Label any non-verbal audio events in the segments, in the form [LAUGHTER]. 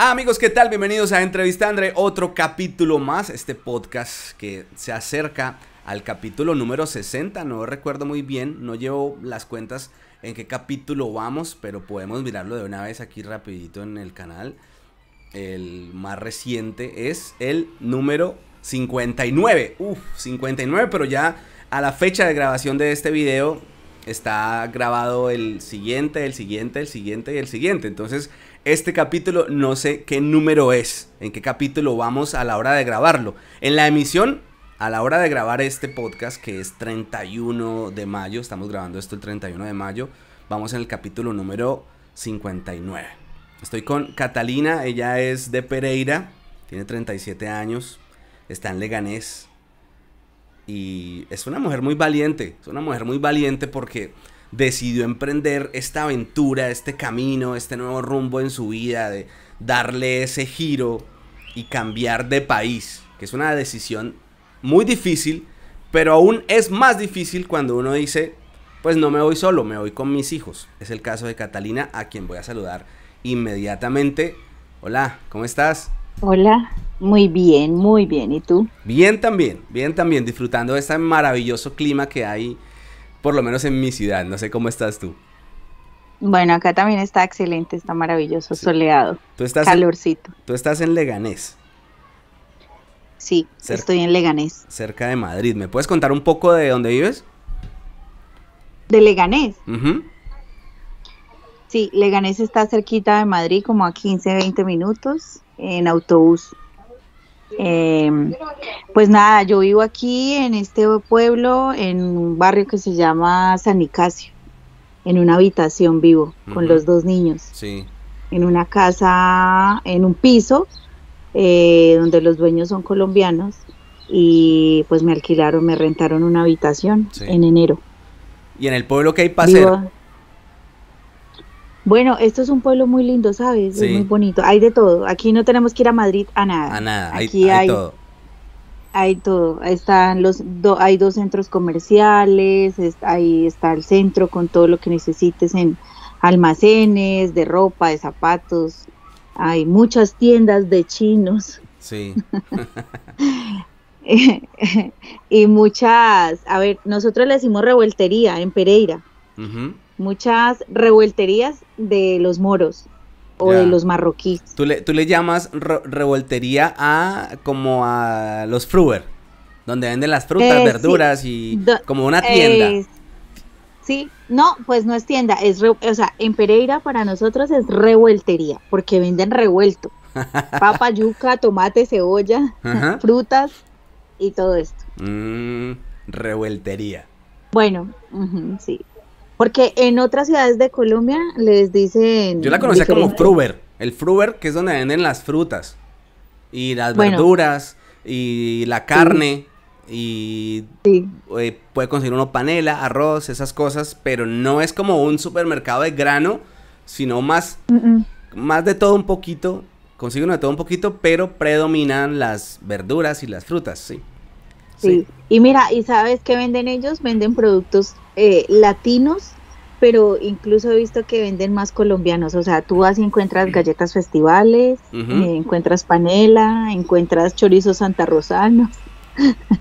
Ah, amigos, ¿qué tal? Bienvenidos a Entrevista André, otro capítulo más, este podcast que se acerca al capítulo número 60, no recuerdo muy bien, no llevo las cuentas en qué capítulo vamos, pero podemos mirarlo de una vez aquí rapidito en el canal. El más reciente es el número 59, uff, 59, pero ya a la fecha de grabación de este video está grabado el siguiente, el siguiente, el siguiente y el siguiente, entonces este capítulo no sé qué número es, en qué capítulo vamos a la hora de grabarlo. En la emisión, a la hora de grabar este podcast, que es 31 de mayo, estamos grabando esto el 31 de mayo, vamos en el capítulo número 59. Estoy con Catalina, ella es de Pereira, tiene 37 años, está en Leganés y es una mujer muy valiente, es una mujer muy valiente porque decidió emprender esta aventura, este camino, este nuevo rumbo en su vida, de darle ese giro y cambiar de país, que es una decisión muy difícil, pero aún es más difícil cuando uno dice, pues no me voy solo, me voy con mis hijos. Es el caso de Catalina, a quien voy a saludar inmediatamente. Hola, ¿cómo estás? Hola, muy bien, muy bien. ¿Y tú? Bien también, bien también, disfrutando de este maravilloso clima que hay por lo menos en mi ciudad. No sé cómo estás tú. Bueno, acá también está excelente, está maravilloso, soleado, ¿Tú estás calorcito. tú estás en Leganés. Sí, estoy en Leganés. Cerca de Madrid. ¿Me puedes contar un poco de dónde vives? De Leganés. Sí, Leganés está cerquita de Madrid, como a 15, 20 minutos en autobús. Em, pues nada, yo vivo aquí en este pueblo, en un barrio que se llama San Nicasio, en una habitación vivo con los dos niños. En una casa, en un piso, eh, donde los dueños son colombianos y pues me alquilaron, me rentaron una habitación en enero. ¿Y en el pueblo qué hay para hacer? Bueno, esto es un pueblo muy lindo, ¿sabes? Es muy bonito. Hay de todo. Aquí no tenemos que ir a Madrid a nada. A nada. Aquí hay, hay, todo. Hay Están los hay dos centros comerciales. ahí está el centro con todo lo que necesites en almacenes de ropa, de zapatos. Hay muchas tiendas de chinos. Sí. [LAUGHS] y muchas. A ver, nosotros le decimos revueltería en Pereira muchas revuelterías de los moros o de los marroquíes. ¿Tú le, le llamas revueltería a como a los fruver, donde venden las frutas, eh, verduras y como una tienda. Eh, sí, no, pues no es tienda, es o sea, en Pereira para nosotros es revueltería, porque venden revuelto. [LAUGHS] Papa, yuca, tomate, cebolla, [LAUGHS] frutas y todo esto. Mm, revueltería. Bueno, sí. Porque en otras ciudades de Colombia les dicen. Yo la conocía como fruber. El fruber, que es donde venden las frutas y las verduras y la carne. Y eh, puede conseguir uno panela, arroz, esas cosas, pero no es como un supermercado de grano, sino más, más de todo un poquito, consigue uno de todo un poquito, pero predominan las verduras y las frutas, Sí. sí. Y mira, ¿y sabes qué venden ellos? Venden productos eh, latinos, pero incluso he visto que venden más colombianos. O sea, tú vas y encuentras mm. galletas festivales, eh, encuentras panela, encuentras santa rosano.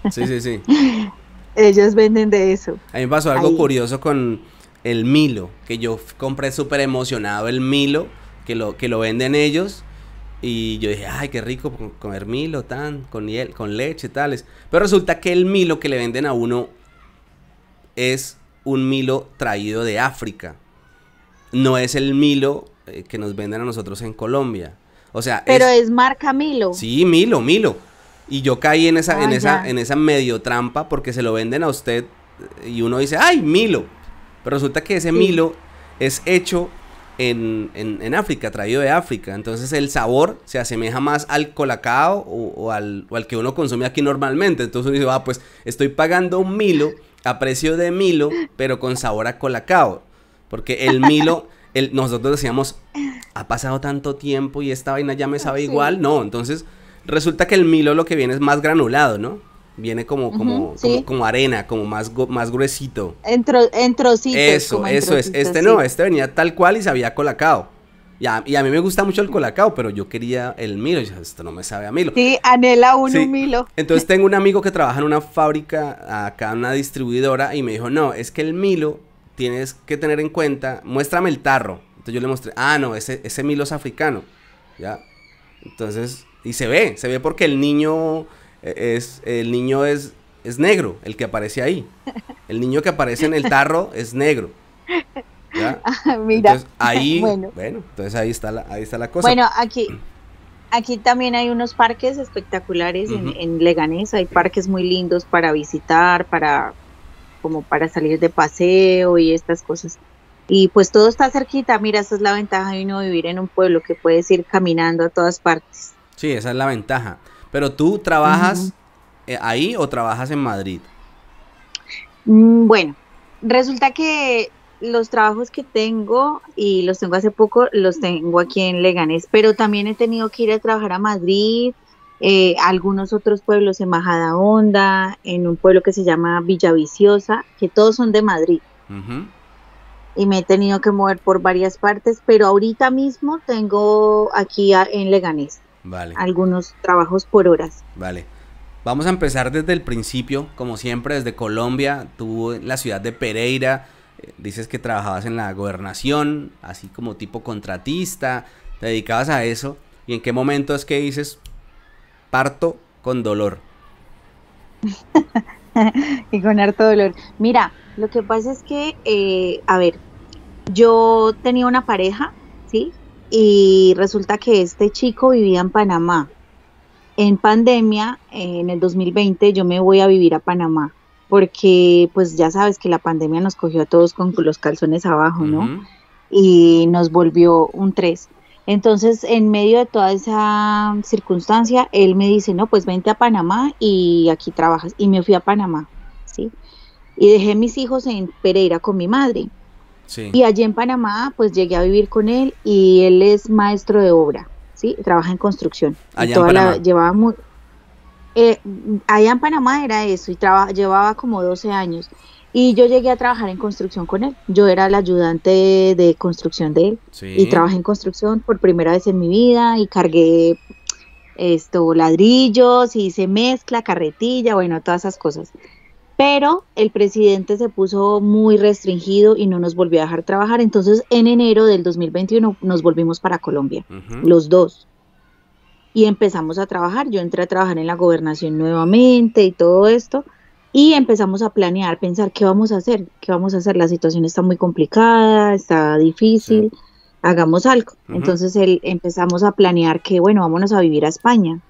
Sí, sí, sí. [LAUGHS] Ellos venden de eso. A mí me pasó algo curioso con el Milo, que yo compré súper emocionado el Milo, que lo, que lo venden ellos. Y yo dije, ay, qué rico comer Milo, tan, con, con leche, tales. Pero resulta que el Milo que le venden a uno es un Milo traído de África. No es el Milo eh, que nos venden a nosotros en Colombia. O sea, pero es, marca Milo. Sí, Milo, Milo. Y yo caí en esa, en ah, esa, en esa medio trampa porque se lo venden a usted eh, y uno dice, ay, Milo. Pero resulta que ese Milo es hecho en, en, en, África, traído de África. Entonces el sabor se asemeja más al colacao o, al, o al, que uno consume aquí normalmente. Entonces uno dice, ah, pues estoy pagando un Milo a precio de Milo, pero con sabor a colacao. Porque el Milo, el, nosotros decíamos, ha pasado tanto tiempo y esta vaina ya me sabe ah, igual. No, entonces resulta que el Milo lo que viene es más granulado, ¿no? Viene como, como, como, arena, como más, más gruesito. En, tro, Eso, eso es. Este no, este venía tal cual y se había colacao. Y a, mí me gusta mucho el colacao, pero yo quería el Milo. Y esto no me sabe a Milo. Sí, anhela uno un Milo. Entonces [LAUGHS] tengo un amigo que trabaja en una fábrica, acá en una distribuidora, y me dijo, no, es que el Milo tienes que tener en cuenta, muéstrame el tarro. Entonces yo le mostré, ah, no, ese, ese Milo es africano. ¿Ya? Entonces, y se ve, se ve porque el niño e, es, el niño es, es negro, el que aparece ahí. El niño que aparece en el tarro es negro. [LAUGHS] [LAUGHS] Ah, mira. ahí, [LAUGHS] bueno. entonces ahí está la, ahí está la cosa. Bueno, aquí, aquí también hay unos parques espectaculares en, Leganés, hay parques muy lindos para visitar, para como para salir de paseo y estas cosas. Y pues todo está cerquita, mira, esa es la ventaja de uno vivir en un pueblo que puedes ir caminando a todas partes. Sí, esa es la ventaja. Pero tú trabajas eh, ahí o trabajas en Madrid? Mm, bueno, resulta que los trabajos que tengo y los tengo hace poco, los tengo aquí en Leganés, pero también he tenido que ir a trabajar a Madrid, eh, algunos otros pueblos en Majada Honda, en un pueblo que se llama Villaviciosa, que todos son de Madrid. Y me he tenido que mover por varias partes, pero ahorita mismo tengo aquí en Leganés vale. algunos trabajos por horas. Vale. Vamos a empezar desde el principio, como siempre, desde Colombia, tú en la ciudad de Pereira, dices que trabajabas en la gobernación, así como tipo contratista, te dedicabas a eso. ¿Y en qué momento es que dices parto con dolor? [LAUGHS] y con harto dolor. Mira, lo que pasa es que, eh, a ver, yo tenía una pareja, ¿sí? Y resulta que este chico vivía en Panamá. En pandemia, eh, en el 2020, yo me voy a vivir a Panamá porque pues ya sabes que la pandemia nos cogió a todos con los calzones abajo, ¿no? Y nos volvió un tres. Entonces, en medio de toda esa circunstancia, él me dice, no, pues vente a Panamá y aquí trabajas. Y me fui a Panamá, ¿sí? Y dejé mis hijos en Pereira con mi madre. Sí. Y allí en Panamá, pues llegué a vivir con él y él es maestro de obra, ¿sí? Trabaja en construcción. Allá llevaba muy, eh, allá en Panamá era eso y llevaba como 12 años. Y yo llegué a trabajar en construcción con él. Yo era el ayudante de, construcción de él. Y trabajé en construcción por primera vez en mi vida y cargué esto, ladrillos, y hice mezcla, carretilla, bueno, todas esas cosas. Pero el presidente se puso muy restringido y no nos volvió a dejar trabajar. Entonces, en enero del 2021 nos volvimos para Colombia, los dos y empezamos a trabajar. Yo entré a trabajar en la gobernación nuevamente y todo esto y empezamos a planear, pensar qué vamos a hacer, qué vamos a hacer. La situación está muy complicada, está difícil, hagamos algo. Entonces él, empezamos a planear que, bueno, vámonos a vivir a España.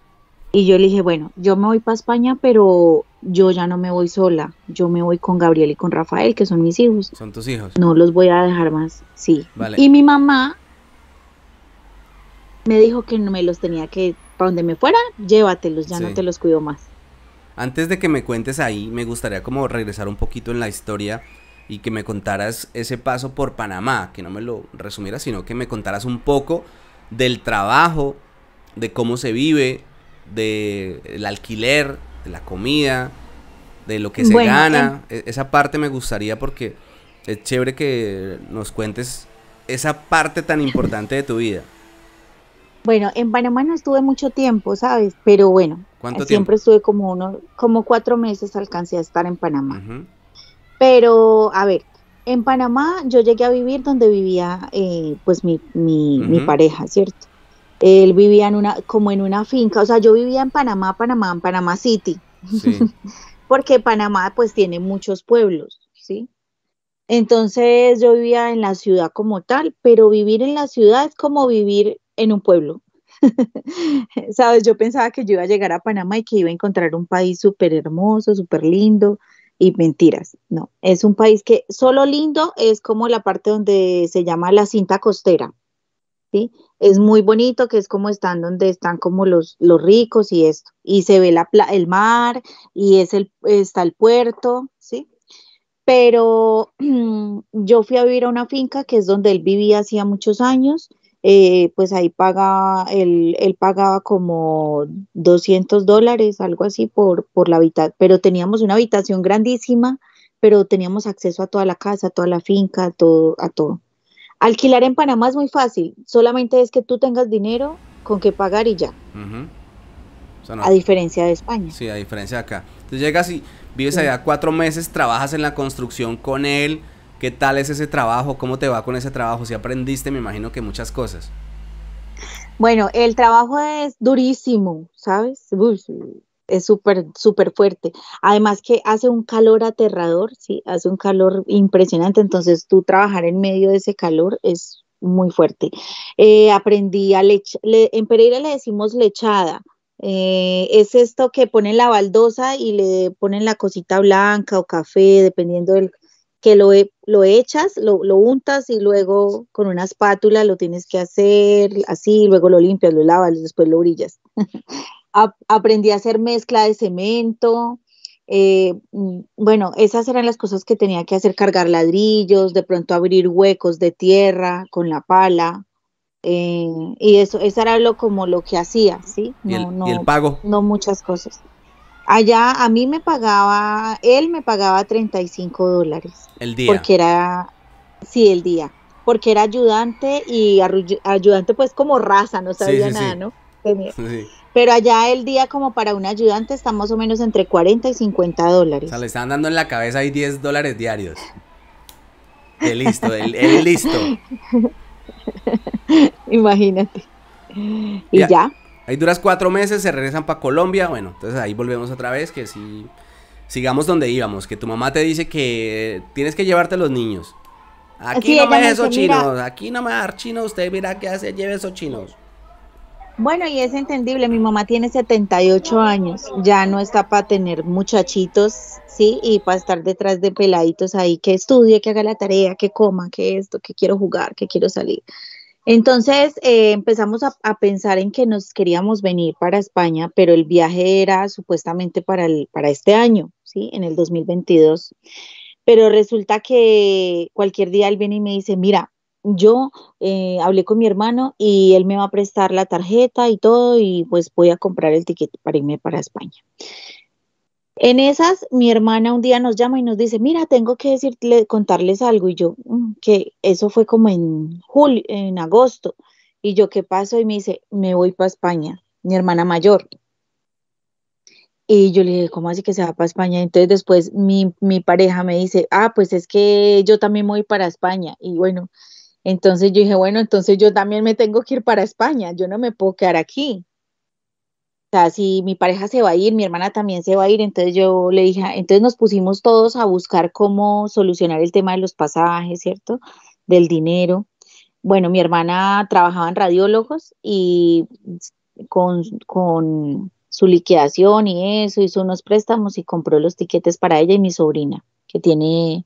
Y yo le dije, bueno, yo me voy para España, pero yo ya no me voy sola, yo me voy con Gabriel y con Rafael, que son mis hijos. Son tus hijos. No los voy a dejar más, sí. Y mi mamá me dijo que no me los tenía que, para donde me fuera, llévatelos, ya no te los cuido más. Antes de que me cuentes ahí, me gustaría como regresar un poquito en la historia y que me contaras ese paso por Panamá, que no me lo resumieras, sino que me contaras un poco del trabajo, de cómo se vive, del alquiler, de la comida, de lo que se gana. E-, esa parte me gustaría porque es chévere que nos cuentes esa parte tan importante de tu vida. Bueno, en Panamá no estuve mucho tiempo, ¿sabes? Pero bueno, siempre estuve como uno, como cuatro meses alcancé a estar en Panamá. Pero, a ver, en Panamá yo llegué a vivir donde vivía eh, pues mi, pareja, ¿cierto? Él vivía en una, como en una finca, o sea, yo vivía en Panamá, Panamá, en Panamá City, [LAUGHS] porque Panamá pues tiene muchos pueblos, ¿sí? Entonces yo vivía en la ciudad como tal, pero vivir en la ciudad es como vivir en un pueblo. [LAUGHS] Sabes, yo pensaba que yo iba a llegar a Panamá y que iba a encontrar un país súper hermoso, súper lindo, y mentiras, no, es un país que solo lindo es como la parte donde se llama la cinta costera, ¿sí? Es muy bonito, que es como están donde están como los, los ricos y esto, y se ve la, el mar y es el, está el puerto, ¿sí? Pero [CLEARS THROAT] yo fui a vivir a una finca que es donde él vivía hacía muchos años eh, pues ahí paga, él, él, pagaba como 200 dólares, algo así, por, por la habitación, pero teníamos una habitación grandísima, pero teníamos acceso a toda la casa, a toda la finca, a todo, a todo. Alquilar en Panamá es muy fácil, solamente es que tú tengas dinero con que pagar y ya. A diferencia de España. Sí, a diferencia de acá. Entonces llegas y vives allá cuatro meses, trabajas en la construcción con él, ¿Qué tal es ese trabajo? ¿Cómo te va con ese trabajo? Si aprendiste, me imagino que muchas cosas. Bueno, el trabajo es durísimo, ¿sabes? es súper, súper fuerte. Además que hace un calor aterrador, sí, hace un calor impresionante. Entonces tú trabajar en medio de ese calor es muy fuerte. Eh, aprendí a lechar, en Pereira le decimos lechada. Eh, es esto que ponen la baldosa y le ponen la cosita blanca o café, dependiendo del, que lo, echas, lo, untas y luego con una espátula lo tienes que hacer así, luego lo limpias, lo lavas, después lo brillas. [LAUGHS] Aprendí a hacer mezcla de cemento. Eh, mm, bueno, esas eran las cosas que tenía que hacer, cargar ladrillos, de pronto abrir huecos de tierra con la pala. Eh, y eso, eso era lo, como lo que hacía, ¿sí? No, no, el pago? No muchas cosas. Allá a mí me pagaba, él me pagaba 35 dólares. El día. Porque era, sí, el día. Porque era ayudante y ayudante pues como raza, no sabía nada, ¿no? [LAUGHS] Pero allá el día como para un ayudante está más o menos entre 40 y 50 dólares. O sea, le están dando en la cabeza ahí 10 dólares diarios. El listo, el, listo. [LAUGHS] Imagínate. Y ya. Ahí duras cuatro meses, se regresan para Colombia. Bueno, entonces ahí volvemos otra vez, que si Sigamos donde íbamos, que tu mamá te dice que tienes que llevarte a los niños. Aquí no me esos chinos, aquí no me dar chinos, usted mira qué hace, lleve esos chinos. Bueno, y es entendible, mi mamá tiene 78 años, ya no está para tener muchachitos, ¿sí? Y para estar detrás de peladitos ahí, que estudie, que haga la tarea, que coma, que esto, que quiero jugar, que quiero salir. Entonces eh, empezamos a, pensar en que nos queríamos venir para España, pero el viaje era supuestamente para, para este año, ¿sí? En el 2022. Pero resulta que cualquier día él viene y me dice, mira, yo eh, hablé con mi hermano y él me va a prestar la tarjeta y todo y pues voy a comprar el ticket para irme para España. En esas, mi hermana un día nos llama y nos dice, mira, tengo que decirle, contarles algo. Y yo, mm, que eso fue como en julio, en agosto. Y yo, ¿qué pasó? Y me dice, me voy para España, mi hermana mayor. Y yo le dije, ¿cómo así que se va para España? Entonces después mi, mi pareja me dice, ah, pues es que yo también voy para España. Y bueno, entonces yo dije, bueno, entonces yo también me tengo que ir para España, yo no me puedo quedar aquí. O sea, si mi pareja se va a ir, mi hermana también se va a ir, entonces yo le dije, ah", entonces nos pusimos todos a buscar cómo solucionar el tema de los pasajes, ¿cierto? Del dinero. Bueno, mi hermana trabajaba en radiólogos y con, su liquidación y eso, hizo unos préstamos y compró los tiquetes para ella y mi sobrina, que tiene,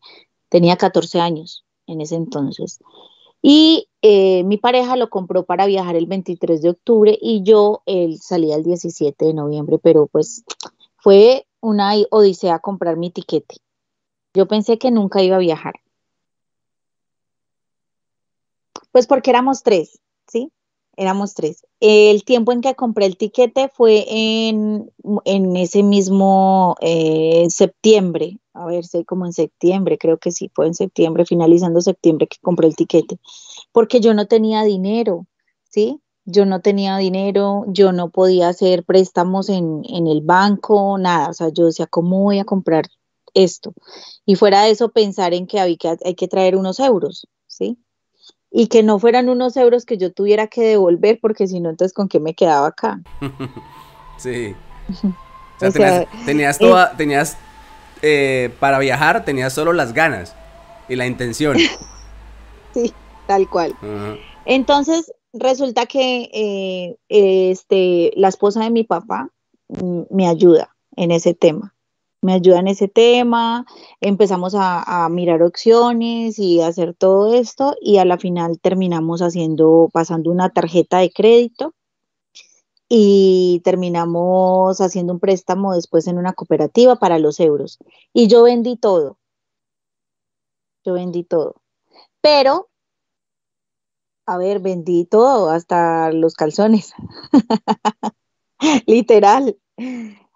tenía 14 años en ese entonces. Y eh, mi pareja lo compró para viajar el 23 de octubre y yo salía el 17 de noviembre, pero pues fue una odisea comprar mi tiquete. Yo pensé que nunca iba a viajar. Pues porque éramos tres, ¿sí? Éramos tres. El tiempo en que compré el tiquete fue en, en ese mismo eh, septiembre, a ver, sé como en septiembre, creo que sí, fue en septiembre, finalizando septiembre que compré el tiquete, porque yo no tenía dinero, ¿sí? Yo no tenía dinero, yo no podía hacer préstamos en, el banco, nada, o sea, yo decía, ¿cómo voy a comprar esto? Y fuera de eso, pensar en que, hay que hay que traer unos euros, ¿sí? Y que no fueran unos euros que yo tuviera que devolver, porque si no, entonces, ¿con qué me quedaba acá? [LAUGHS] sí. [LAUGHS] O sea, tenías, eh, toda, tenías eh, para viajar tenía solo las ganas y la intención. [LAUGHS] sí, tal cual. Entonces, resulta que eh, este, la esposa de mi papá mm, me ayuda en ese tema. Me ayuda en ese tema, empezamos a, mirar opciones y hacer todo esto y a la final terminamos haciendo, pasando una tarjeta de crédito y terminamos haciendo un préstamo después en una cooperativa para los euros. Y yo vendí todo. Yo vendí todo. Pero, a ver, vendí todo, hasta los calzones. [LAUGHS] Literal.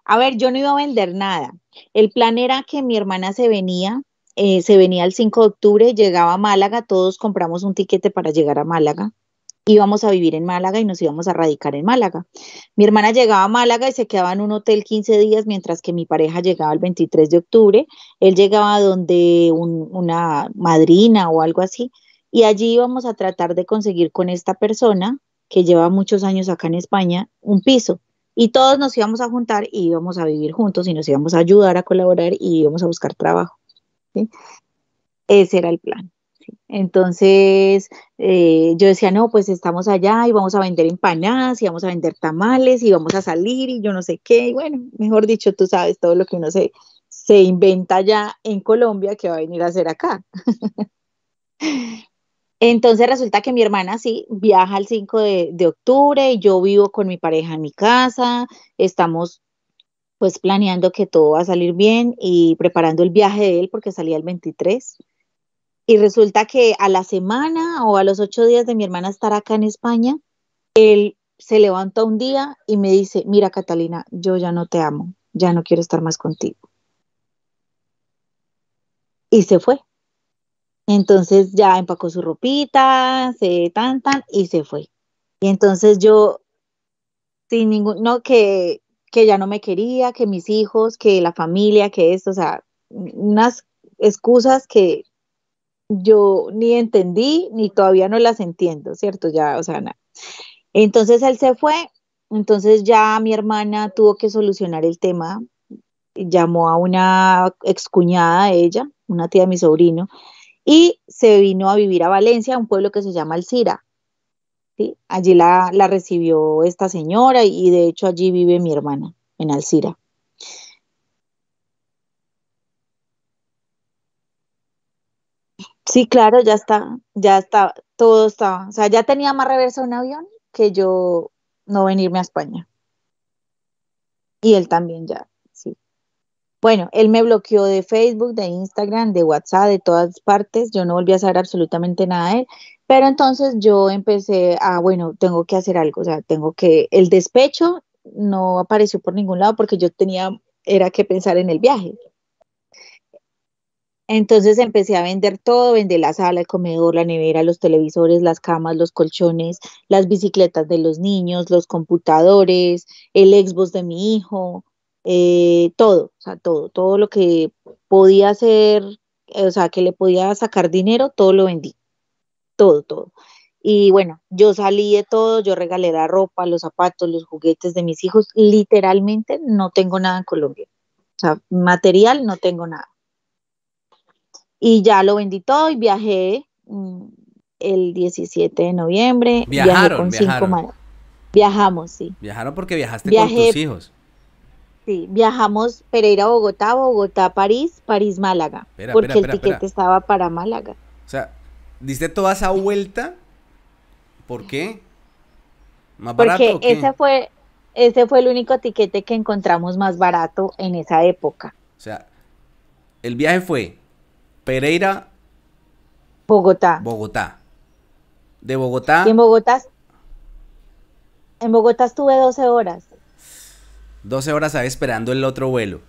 A ver, yo no iba a vender nada. El plan era que mi hermana se venía, eh, se venía el 5 de octubre, llegaba a Málaga, todos compramos un tiquete para llegar a Málaga íbamos a vivir en Málaga y nos íbamos a radicar en Málaga. Mi hermana llegaba a Málaga y se quedaba en un hotel 15 días, mientras que mi pareja llegaba el 23 de octubre. Él llegaba donde una madrina o algo así, y allí íbamos a tratar de conseguir con esta persona, que lleva muchos años acá en España, un piso. Y todos nos íbamos a juntar y íbamos a vivir juntos y nos íbamos a ayudar a colaborar y íbamos a buscar trabajo. Ese era el plan. Entonces eh, yo decía, no, pues estamos allá y vamos a vender empanadas y vamos a vender tamales y vamos a salir y yo no sé qué. Y bueno, mejor dicho, tú sabes todo lo que uno se, se inventa ya en Colombia que va a venir a hacer acá. [LAUGHS] Entonces resulta que mi hermana sí viaja el 5 de, octubre y yo vivo con mi pareja en mi casa, estamos pues planeando que todo va a salir bien y preparando el viaje de él porque salía el 23 y resulta que a la semana o a los ocho días de mi hermana estar acá en España, él se levanta un día y me dice, mira Catalina, yo ya no te amo, ya no quiero estar más contigo. Y se fue. Entonces ya empacó su ropita, se tantan y se fue. Y entonces yo, sin ningún, no, que, que ya no me quería, que mis hijos, que la familia, que esto, o sea, unas excusas que yo ni entendí, ni todavía no las entiendo, ¿cierto? Ya, o sea, nada. Entonces él se fue, entonces ya mi hermana tuvo que solucionar el tema, llamó a una excuñada de ella, una tía de mi sobrino, y se vino a vivir a Valencia, a un pueblo que se llama Alcira. ¿sí? Allí la, la recibió esta señora y de hecho allí vive mi hermana, en Alcira. Sí, claro, ya está, ya está, todo estaba. O sea, ya tenía más reversa un avión que yo no venirme a España. Y él también ya, sí. Bueno, él me bloqueó de Facebook, de Instagram, de WhatsApp, de todas partes. Yo no volví a saber absolutamente nada de él. Pero entonces yo empecé a, bueno, tengo que hacer algo. O sea, tengo que, el despecho no apareció por ningún lado porque yo tenía, era que pensar en el viaje. Entonces empecé a vender todo, vendí la sala, el comedor, la nevera, los televisores, las camas, los colchones, las bicicletas de los niños, los computadores, el Xbox de mi hijo, eh, todo, o sea, todo, todo lo que podía hacer, o sea, que le podía sacar dinero, todo lo vendí, todo, todo. Y bueno, yo salí de todo, yo regalé la ropa, los zapatos, los juguetes de mis hijos, literalmente no tengo nada en Colombia, o sea, material no tengo nada y ya lo vendí todo y viajé mm, el 17 de noviembre. Viajaron, Viajamos, sí. Viajaron porque viajaste con tus hijos. Sí, viajamos Pereira, Bogotá, Bogotá, París, París, Málaga. porque el ticket tiquete estaba para Málaga. O sea, diste toda esa vuelta. ¿Por qué? ¿Más porque barato? Porque ese fue, ese fue el único tiquete que encontramos más barato en esa época. O sea, el viaje fue Pereira. Bogotá. Bogotá. De Bogotá. en Bogotá. En Bogotá estuve 12 horas. 12 horas ahí esperando el otro vuelo.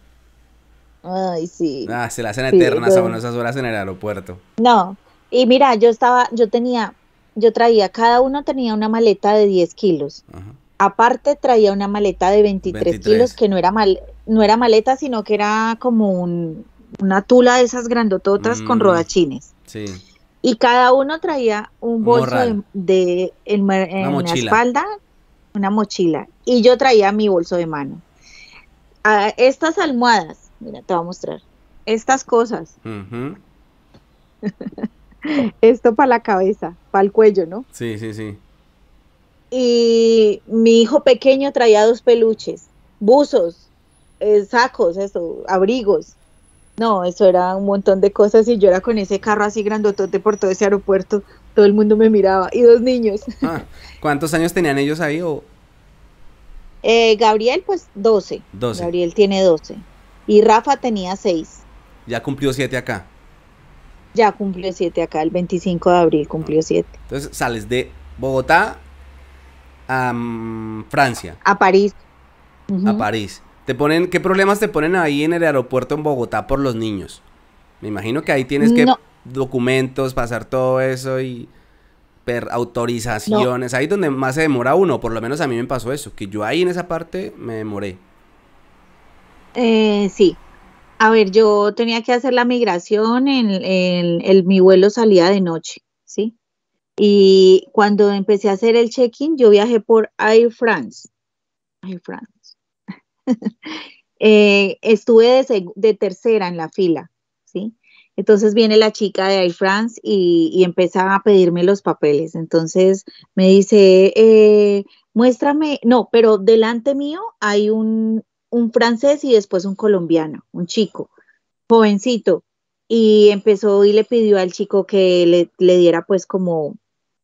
Ay, sí. Ah, se la hacen eternas pues. esas horas en el aeropuerto. No. Y mira, yo estaba, yo tenía, yo traía, cada uno tenía una maleta de 10 kilos. Ajá. Aparte traía una maleta de 23, kilos que no era, mal, no era maleta, sino que era como un, una tula de esas grandototas con mm, rodachines. Y cada uno traía un bolso de, en, la espalda, una mochila. Y yo traía mi bolso de mano. estas almohadas, mira, te voy a mostrar. Estas cosas. [LAUGHS] Esto para la cabeza, para el cuello, ¿no? Sí, sí, sí. Y mi hijo pequeño traía dos peluches, buzos, eh, sacos, eso, abrigos. No, eso era un montón de cosas y yo era con ese carro así grandotote por todo ese aeropuerto, todo el mundo me miraba y dos niños. [LAUGHS] Ah, ¿Cuántos años tenían ellos ahí eh, Gabriel pues 12. Gabriel tiene 12. Y Rafa tenía 6. Ya cumplió 7 acá. Ya cumplió 7 acá, el 25 de abril cumplió 7. Ah, entonces sales de Bogotá a mm, Francia. A París. A París ponen, ¿Qué problemas te ponen ahí en el aeropuerto en Bogotá por los niños? Me imagino que ahí tienes que documentos, pasar todo eso y per autorizaciones. Ahí es donde más se demora uno, por lo menos a mí me pasó eso, que yo ahí en esa parte me demoré. Eh, sí. A ver, yo tenía que hacer la migración, en, mi vuelo salía de noche, ¿sí? Y cuando empecé a hacer el check-in, yo viajé por Air France. Air France. Eh, estuve de, tercera en la fila, ¿sí? Entonces viene la chica de Air France y, y empieza a pedirme los papeles. Entonces me dice, eh, muéstrame, no, pero delante mío hay un, francés y después un colombiano, un chico, jovencito. Y empezó y le pidió al chico que le diera pues como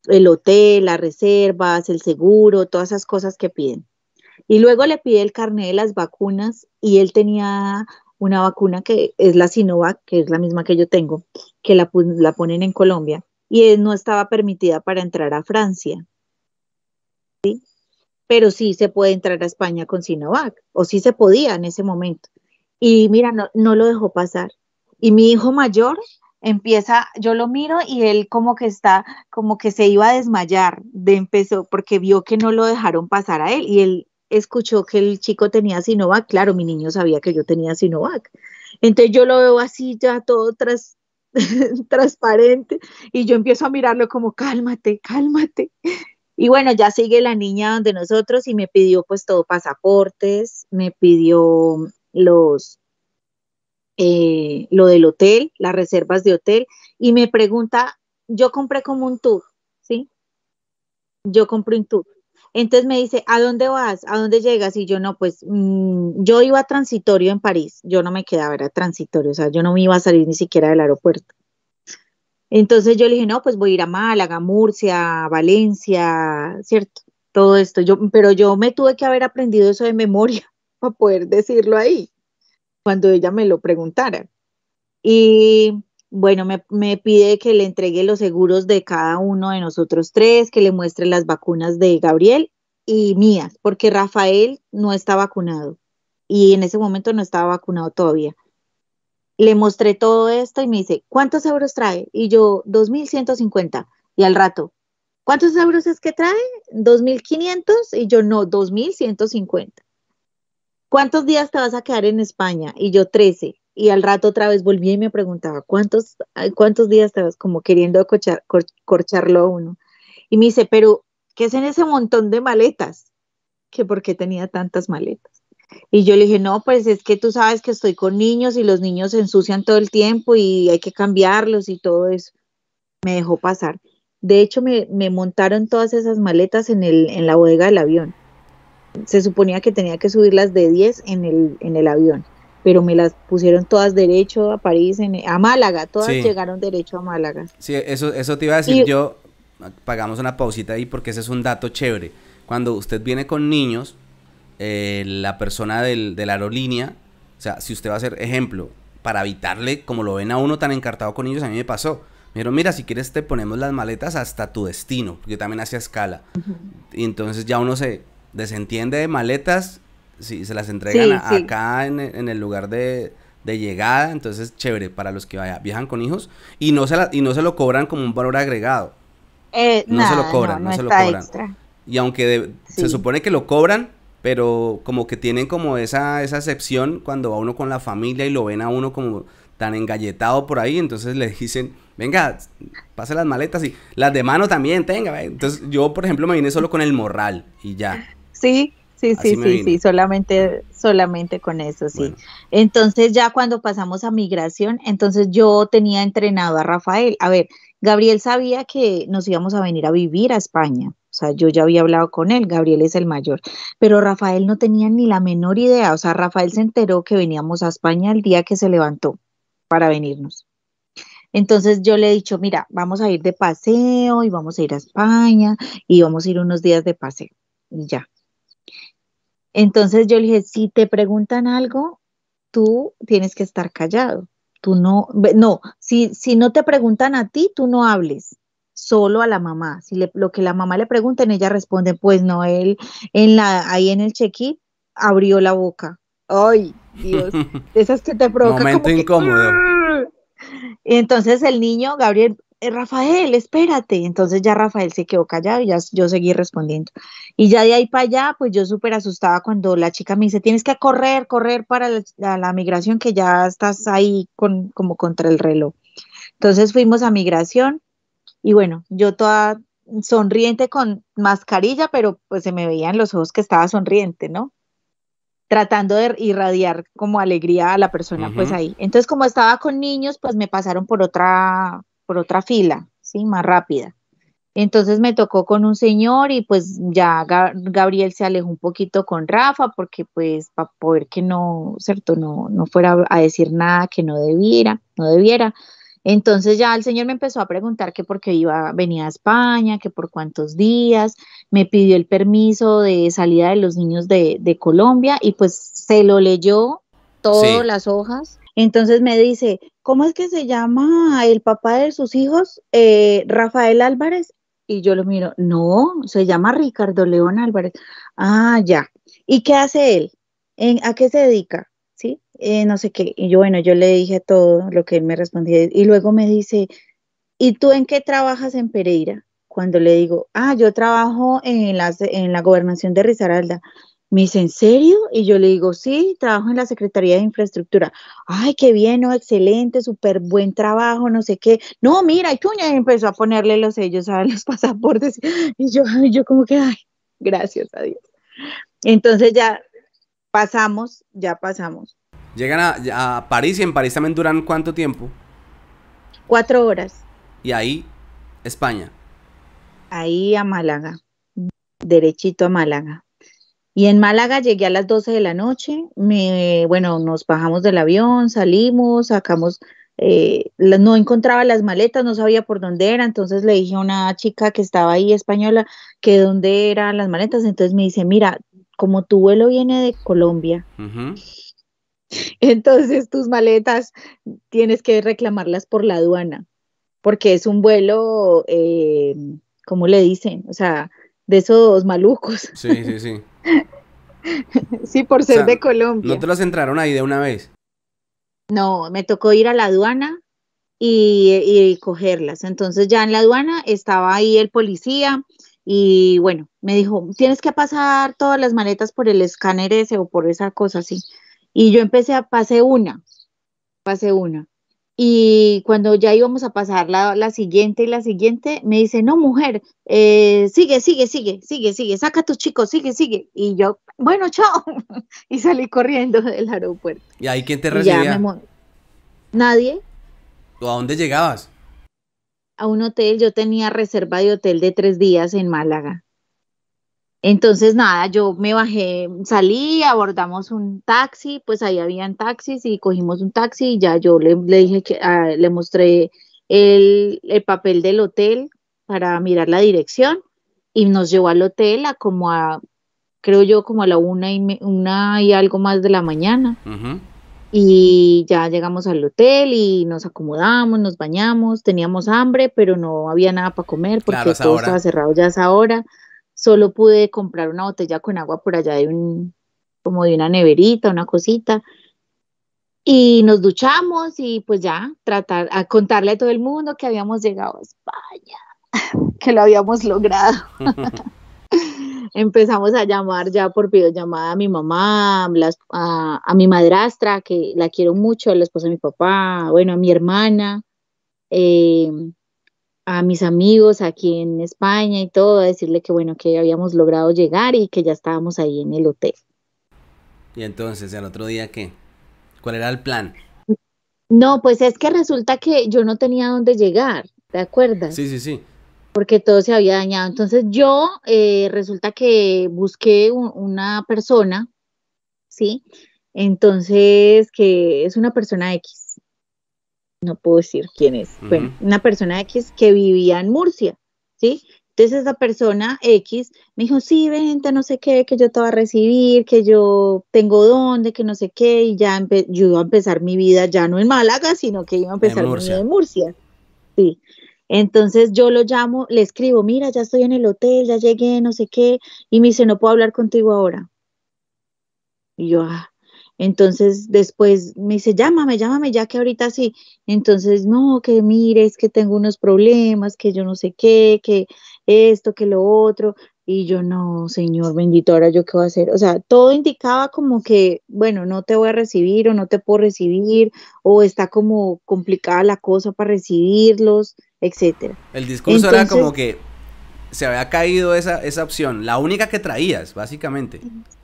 el hotel, las reservas, el seguro, todas esas cosas que piden. Y luego le pide el carnet de las vacunas y él tenía una vacuna que es la Sinovac, que es la misma que yo tengo, que la, ponen en Colombia y no estaba permitida para entrar a Francia. Pero sí se puede entrar a España con Sinovac, o sí se podía en ese momento. Y mira, no, no lo dejó pasar. Y mi hijo mayor empieza, yo lo miro y él como que está, como que se iba a desmayar, de empezó, porque vio que no lo dejaron pasar a él y él escuchó que el chico tenía Sinovac, claro, mi niño sabía que yo tenía Sinovac. Entonces yo lo veo así ya todo [LAUGHS] transparente y yo empiezo a mirarlo como cálmate, cálmate. Y bueno, ya sigue la niña donde nosotros y me pidió pues todo pasaportes, me pidió los, eh, lo del hotel, las reservas de hotel y me pregunta, yo compré como un tour, ¿sí? Yo compré un tour entonces me dice, ¿a dónde vas? ¿A dónde llegas? Y yo no, pues mm, yo iba a transitorio en París, yo no me quedaba, era transitorio, o sea, yo no me iba a salir ni siquiera del aeropuerto. Entonces yo le dije, no, pues voy a ir a Málaga, Murcia, Valencia, ¿cierto? Todo esto, yo, pero yo me tuve que haber aprendido eso de memoria [LAUGHS] para poder decirlo ahí, cuando ella me lo preguntara. Y bueno, me, pide que le entregue los seguros de cada uno de nosotros tres, que le muestre las vacunas de Gabriel y mías, porque Rafael no está vacunado y en ese momento no estaba vacunado todavía. Le mostré todo esto y me dice, ¿cuántos euros trae? Y yo, 2.150. Y al rato, ¿cuántos euros es que trae? 2.500. Y yo, no, 2.150. ¿Cuántos días te vas a quedar en España? Y yo, 13 y al rato otra vez volví y me preguntaba, ¿cuántos, cuántos días estabas como queriendo corcharlo uno? Y me dice, pero, ¿qué es en ese montón de maletas? Que por qué tenía tantas maletas. Y yo le dije, no, pues es que tú sabes que estoy con niños y los niños se ensucian todo el tiempo y hay que cambiarlos y todo eso. Me dejó pasar. De hecho, me, me montaron todas esas maletas en, el, en la bodega del avión. Se suponía que tenía que subirlas de 10 en el, en el avión pero me las pusieron todas derecho a París, en, a Málaga, todas llegaron derecho a Málaga. Sí, eso, eso te iba a decir yo, pagamos una pausita ahí porque ese es un dato chévere. Cuando usted viene con niños, eh, la persona del, de la aerolínea, o sea, si usted va a ser ejemplo, para evitarle, como lo ven a uno tan encartado con niños, a mí me pasó. Me dijeron, mira, si quieres te ponemos las maletas hasta tu destino, porque yo también hacía escala. Y entonces ya uno se desentiende de maletas sí, se las entregan acá en, en, el lugar de, llegada, entonces chévere para los que viajan con hijos y no se y no se lo cobran como un valor agregado. Eh, no se lo cobran, no, se lo cobran. Y aunque se supone que lo cobran, pero como que tienen como esa, esa excepción cuando va uno con la familia y lo ven a uno como tan engalletado por ahí, entonces le dicen, venga, pase las maletas y las de mano también, tenga. Entonces yo, por ejemplo, me vine solo con el morral y ya. Sí, sí, sí, sí, sí, solamente, solamente con eso, sí. Entonces ya cuando pasamos a migración, entonces yo tenía entrenado a Rafael. A ver, Gabriel sabía que nos íbamos a venir a vivir a España. O sea, yo ya había hablado con él, Gabriel es el mayor, pero Rafael no tenía ni la menor idea. O sea, Rafael se enteró que veníamos a España el día que se levantó para venirnos. Entonces yo le he dicho, mira, vamos a ir de paseo y vamos a ir a España y vamos a ir unos días de paseo y ya. Entonces yo le dije, si te preguntan algo, tú tienes que estar callado. Tú no, no, si, si no te preguntan a ti, tú no hables solo a la mamá. Si lo que la mamá le en ella responde, pues no, él en la, ahí en el check abrió la boca. Ay, Dios, [LAUGHS] esas que te provocan. Momento incómodo. [LAUGHS] entonces el niño, Gabriel, eh, Rafael, espérate. Entonces ya Rafael se quedó callado y ya yo seguí respondiendo. Y ya de ahí para allá, pues yo súper asustada cuando la chica me dice, tienes que correr, correr para la, migración, que ya estás ahí con, como contra el reloj. Entonces fuimos a migración y bueno, yo toda sonriente con mascarilla, pero pues se me veían los ojos que estaba sonriente, ¿no? tratando de irradiar como alegría a la persona, pues ahí. Entonces, como estaba con niños, pues me pasaron por otra por otra fila, ¿sí? Más rápida. Entonces me tocó con un señor y pues ya Gabriel se alejó un poquito con Rafa porque pues para poder que no, ¿cierto? No, no fuera a decir nada que no debiera, no debiera. Entonces ya el señor me empezó a preguntar que por qué iba, venía a España, que por cuántos días, me pidió el permiso de salida de los niños de, Colombia y pues se lo leyó todas las hojas. Entonces me dice, ¿cómo es que se llama el papá de sus hijos? Eh, Rafael Álvarez. Y yo lo miro, no, se llama Ricardo León Álvarez. Ah, ya. ¿Y qué hace él? ¿En, ¿A qué se dedica? ¿Sí? Eh, no sé qué. Y yo, bueno, yo le dije todo lo que él me respondía. Y luego me dice, ¿y tú en qué trabajas en Pereira? Cuando le digo, ah, yo trabajo en la, en la gobernación de Risaralda. Me dice, ¿en serio? Y yo le digo, sí, trabajo en la Secretaría de Infraestructura. Ay, qué bien, no, excelente, súper buen trabajo, no sé qué. No, mira, y empezó a ponerle los sellos a los [LAUGHS] pasaportes. Y yo, yo como que, ay, gracias a Dios. Entonces ya pasamos, ya pasamos. Llegan a, a París y en París también duran cuánto tiempo? Cuatro horas. Y ahí, España. Ahí a Málaga, derechito a Málaga. Y en Málaga llegué a las 12 de la noche, me, bueno, nos bajamos del avión, salimos, sacamos, eh, no encontraba las maletas, no sabía por dónde era, entonces le dije a una chica que estaba ahí española que dónde eran las maletas, entonces me dice, mira, como tu vuelo viene de Colombia, [LAUGHS] entonces tus maletas tienes que reclamarlas por la aduana, porque es un vuelo, eh, ¿cómo le dicen? O sea, de esos malucos. Sí, sí, sí. [LAUGHS] [LAUGHS] sí, por ser de Colombia. ¿No te las entraron ahí de una vez? No, me tocó ir a la aduana y, cogerlas. Entonces ya en la aduana estaba ahí el policía y bueno, me dijo, tienes que pasar todas las maletas por el escáner ese o por esa cosa así. Y yo empecé a, pasar una, pasé una. Y cuando ya íbamos a pasar la, siguiente y la siguiente, me dice, no, mujer, eh, sigue, sigue, sigue, sigue, sigue, saca a tus chicos, sigue, sigue. Y yo, bueno, chao. [LAUGHS] y salí corriendo del aeropuerto. ¿Y ahí quién te recibía? Nadie. a dónde llegabas? A un hotel, yo tenía reserva de hotel de tres días en Málaga. Entonces, nada, yo me bajé, salí, abordamos un taxi, pues ahí habían taxis y cogimos un taxi y ya yo le, le dije que ah, le mostré el, papel del hotel para mirar la dirección y nos llevó al hotel a como a, creo yo, como a la una y, una y algo más de la mañana. Y ya llegamos al hotel y nos acomodamos, nos bañamos, teníamos hambre, pero no había nada para comer porque todo estaba cerrado ya esa hora solo pude comprar una botella con agua por allá de un, como de una neverita, una cosita. Y nos duchamos y pues ya, tratar, a contarle a todo el mundo que habíamos llegado a España, [LAUGHS] que lo habíamos logrado. [LAUGHS] [LAUGHS] Empezamos a llamar ya por videollamada a mi mamá, a, a, mi madrastra, que la quiero mucho, a la esposa de mi papá, bueno, a mi hermana. Eh, a mis amigos aquí en España y todo, a decirle que bueno, que habíamos logrado llegar y que ya estábamos ahí en el hotel. Y entonces, al otro día qué? ¿Cuál era el plan? No, pues es que resulta que yo no tenía dónde llegar, ¿te acuerdas? Sí, sí, sí. Porque todo se había dañado. Entonces yo eh, resulta que busqué una persona, ¿sí? Entonces, que es una persona X no puedo decir quién es, bueno, una persona X que vivía en Murcia, ¿sí? Entonces esa persona X me dijo, sí, vente, no sé qué, que yo te voy a recibir, que yo tengo dónde, que no sé qué, y ya yo iba a empezar mi vida ya no en Málaga, sino que iba a empezar mi vida en Murcia. Sí. Entonces yo lo llamo, le escribo, mira, ya estoy en el hotel, ya llegué, no sé qué, y me dice, no puedo hablar contigo ahora. Y yo, ah, entonces después me dice, llámame, llámame ya que ahorita sí. Entonces, no, que mire, es que tengo unos problemas, que yo no sé qué, que esto, que lo otro. Y yo, no, señor bendito, ahora yo qué voy a hacer. O sea, todo indicaba como que, bueno, no te voy a recibir o no te puedo recibir o está como complicada la cosa para recibirlos, etcétera. El discurso era como que se había caído esa, opción, la única que traías, básicamente.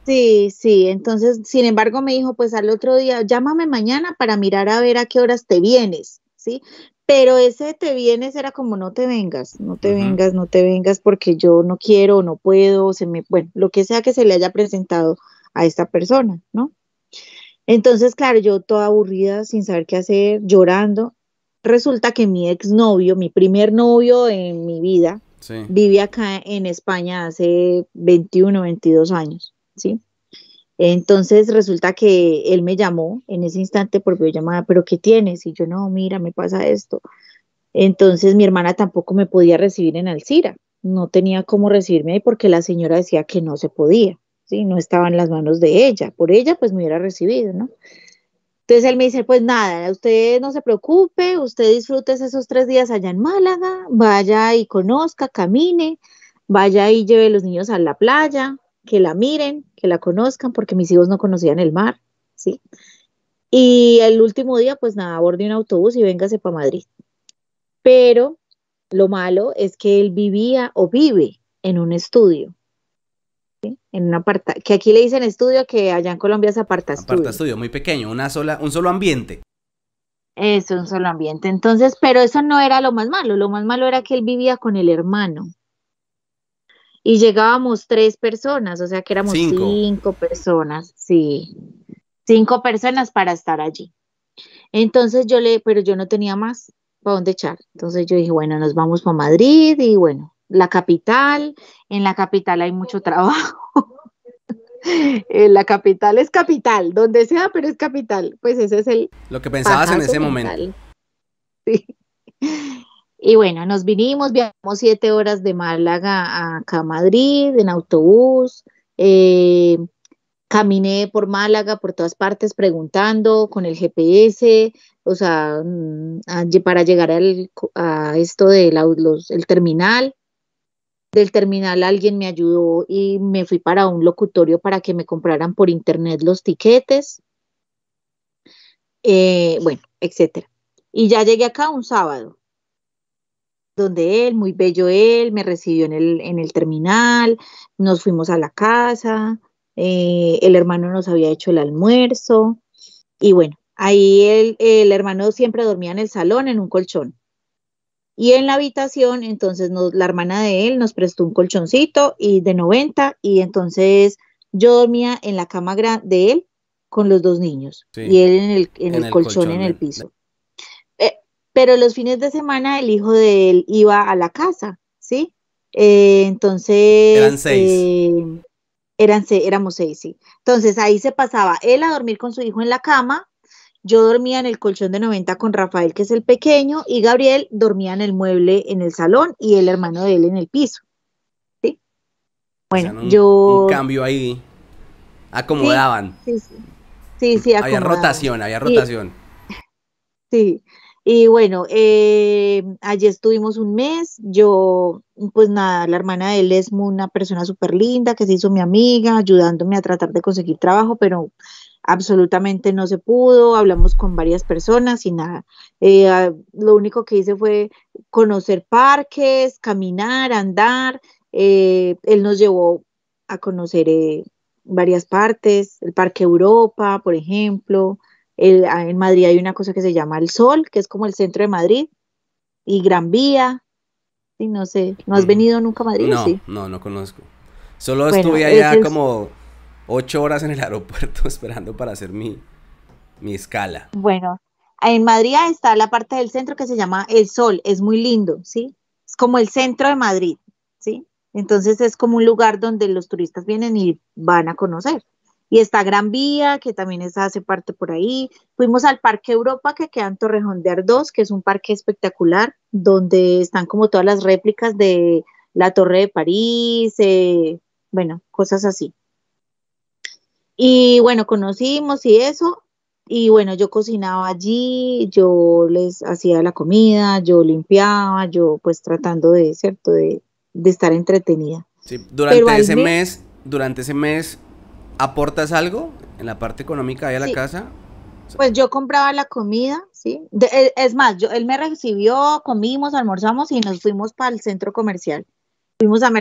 Sí, sí, entonces, sin embargo, me dijo, pues al otro día, llámame mañana para mirar a ver a qué horas te vienes, ¿sí? Pero ese te vienes era como no te vengas, no te vengas, no te vengas porque yo no quiero, no puedo, se me, bueno, lo que sea que se le haya presentado a esta persona, ¿no? Entonces, claro, yo toda aburrida, sin saber qué hacer, llorando. Resulta que mi exnovio, mi primer novio en mi vida, sí. vive acá en España hace 21, 22 años, ¿sí? Entonces resulta que él me llamó en ese instante porque por videollamada, pero ¿qué tienes? Y yo no, mira, me pasa esto. Entonces mi hermana tampoco me podía recibir en Alcira, no tenía cómo recibirme ahí porque la señora decía que no se podía, ¿sí? No estaba en las manos de ella, por ella pues me hubiera recibido, ¿no? Entonces él me dice, pues nada, usted no se preocupe, usted disfrute esos tres días allá en Málaga, vaya y conozca, camine, vaya y lleve a los niños a la playa, que la miren, que la conozcan, porque mis hijos no conocían el mar, ¿sí? Y el último día, pues nada, aborde un autobús y véngase para Madrid. Pero lo malo es que él vivía o vive en un estudio en aparta, que aquí le dicen estudio, que allá en Colombia es aparta estudio. Aparta estudio, muy pequeño, una sola, un solo ambiente. eso, un solo ambiente. Entonces, pero eso no era lo más malo. Lo más malo era que él vivía con el hermano. Y llegábamos tres personas, o sea que éramos cinco, personas, sí. Cinco personas para estar allí. Entonces yo le, pero yo no tenía más para dónde echar. Entonces yo dije, bueno, nos vamos para Madrid y bueno, la capital, en la capital hay mucho trabajo. [LAUGHS] en la capital es capital, donde sea, pero es capital. Pues ese es el... Lo que pensabas en ese momento. Sí. Y bueno, nos vinimos, viajamos siete horas de Málaga acá a Madrid, en autobús. Eh, caminé por Málaga, por todas partes, preguntando con el GPS, o sea, mm, para llegar al, a esto del el terminal del terminal alguien me ayudó y me fui para un locutorio para que me compraran por internet los tiquetes, eh, bueno, etcétera. Y ya llegué acá un sábado, donde él, muy bello él, me recibió en el, en el terminal, nos fuimos a la casa, eh, el hermano nos había hecho el almuerzo y bueno, ahí el hermano siempre dormía en el salón, en un colchón. Y en la habitación, entonces la hermana de él nos prestó un colchoncito y de 90 y entonces yo dormía en la cama de él con los dos niños y él en el, colchón, en el piso. Eh, pero los fines de semana el hijo de él iba a la casa, ¿sí? Eh, entonces... Eran seis. Eh, éramos seis, sí. Entonces ahí se pasaba él a dormir con su hijo en la cama yo dormía en el colchón de 90 con Rafael, que es el pequeño, y Gabriel dormía en el mueble en el salón y el hermano de él en el piso. ¿Sí? Bueno, yo... Un cambio ahí. Acomodaban. Sí, sí. Sí, acomodaban. Había rotación, había rotación. [LAUGHS] sí. Y bueno, eh, allí estuvimos un mes. Yo, pues nada, la hermana de él es una persona súper linda que se hizo mi amiga, ayudándome a tratar de conseguir trabajo, pero absolutamente no se pudo, hablamos con varias personas y nada. Eh, ah, lo único que hice fue conocer parques, caminar, andar. Eh, él nos llevó a conocer eh, varias partes, el Parque Europa, por ejemplo. Ah, en Madrid hay una cosa que se llama El Sol, que es como el centro de Madrid, y Gran Vía. Y no sé, ¿no has mm. venido nunca a Madrid? No, no, no conozco. Solo estuve allá como ocho horas en el [LAUGHS] aeropuerto esperando para hacer mi, mi escala. Bueno, en Madrid está la parte del centro que se llama El Sol, es muy lindo, ¿sí? Es como el centro de Madrid, ¿sí? Entonces es como un lugar donde los turistas vienen y van a conocer. Y está Gran Vía, que también hace parte por ahí. Fuimos al Parque Europa, que queda en Torrejón de Ardós, que es un parque espectacular, donde están como todas las réplicas de la Torre de París, eh, bueno, cosas así. Y bueno, conocimos y eso. Y bueno, yo cocinaba allí, yo les hacía la comida, yo limpiaba, yo pues tratando de, ¿cierto? De, estar entretenida. durante ese mes, durante ese mes, ¿aportas algo en la parte económica de la casa? Pues yo compraba la comida, ¿sí? E, es más, yo, él me recibió, comimos, almorzamos y nos fuimos para el centro comercial. Fuimos a,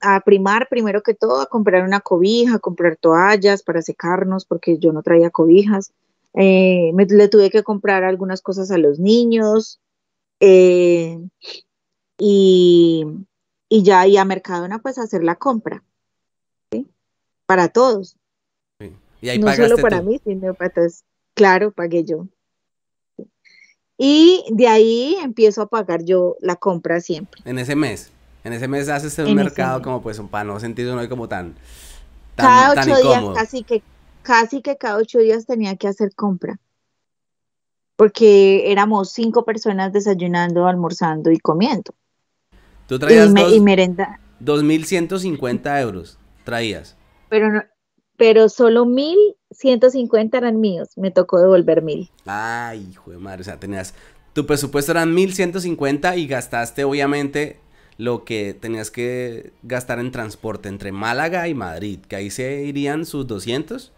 a primar primero que todo, a comprar una cobija, a comprar toallas para secarnos, porque yo no traía cobijas. Eh, le tuve que comprar algunas cosas a los niños. Eh, y, ya, y a Mercadona, pues hacer la compra. Para todos. ¿Y no solo para mí, sino para todos. Claro, pagué yo. Y de ahí empiezo a pagar yo la compra siempre. En ese mes. En ese mes haces un mercado como pues un para no no uno como tan, tan cada ocho días casi que casi que cada ocho días tenía que hacer compra porque éramos cinco personas desayunando, almorzando y comiendo. Tú traías dos, 2.150 euros traías. Pero no, pero solo 1.150 eran míos, me tocó devolver 1.000. Ay, hijo de madre, o sea, tenías, tu presupuesto eran 1.150 y gastaste obviamente lo que tenías que gastar en transporte entre Málaga y Madrid, que ahí se irían sus 200.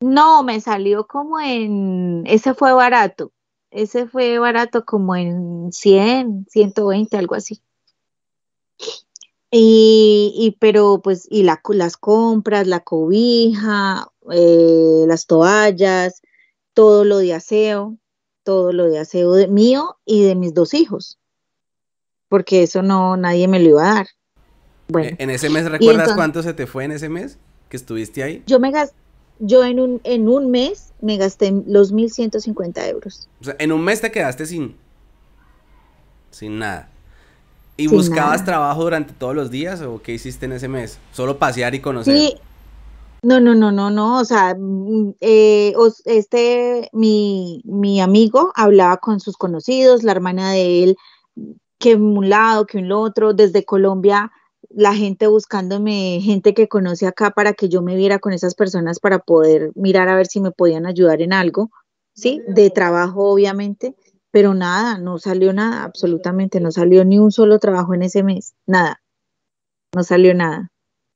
No, me salió como en, ese fue barato, ese fue barato como en 100, 120, algo así. Y, pero pues, y las compras, la cobija, eh, las toallas, todo lo de aseo, todo lo de aseo de mío y de mis dos hijos porque eso no, nadie me lo iba a dar. Bueno. ¿En ese mes recuerdas cuánto se te fue en ese mes que estuviste ahí? Yo me gasté, yo en un, en un mes me gasté los 1.150 euros. O sea, en un mes te quedaste sin, sin nada. ¿Y buscabas trabajo durante todos los días o qué hiciste en ese mes? ¿Solo pasear y conocer? No, no, no, no, no, o sea, eh, este, mi, mi amigo hablaba con sus conocidos, la hermana de él que un lado, que un otro, desde Colombia la gente buscándome, gente que conoce acá para que yo me viera con esas personas para poder mirar a ver si me podían ayudar en algo, ¿sí? De trabajo, obviamente, pero nada, no salió nada, absolutamente, no salió ni un solo trabajo en ese mes, nada, no salió nada.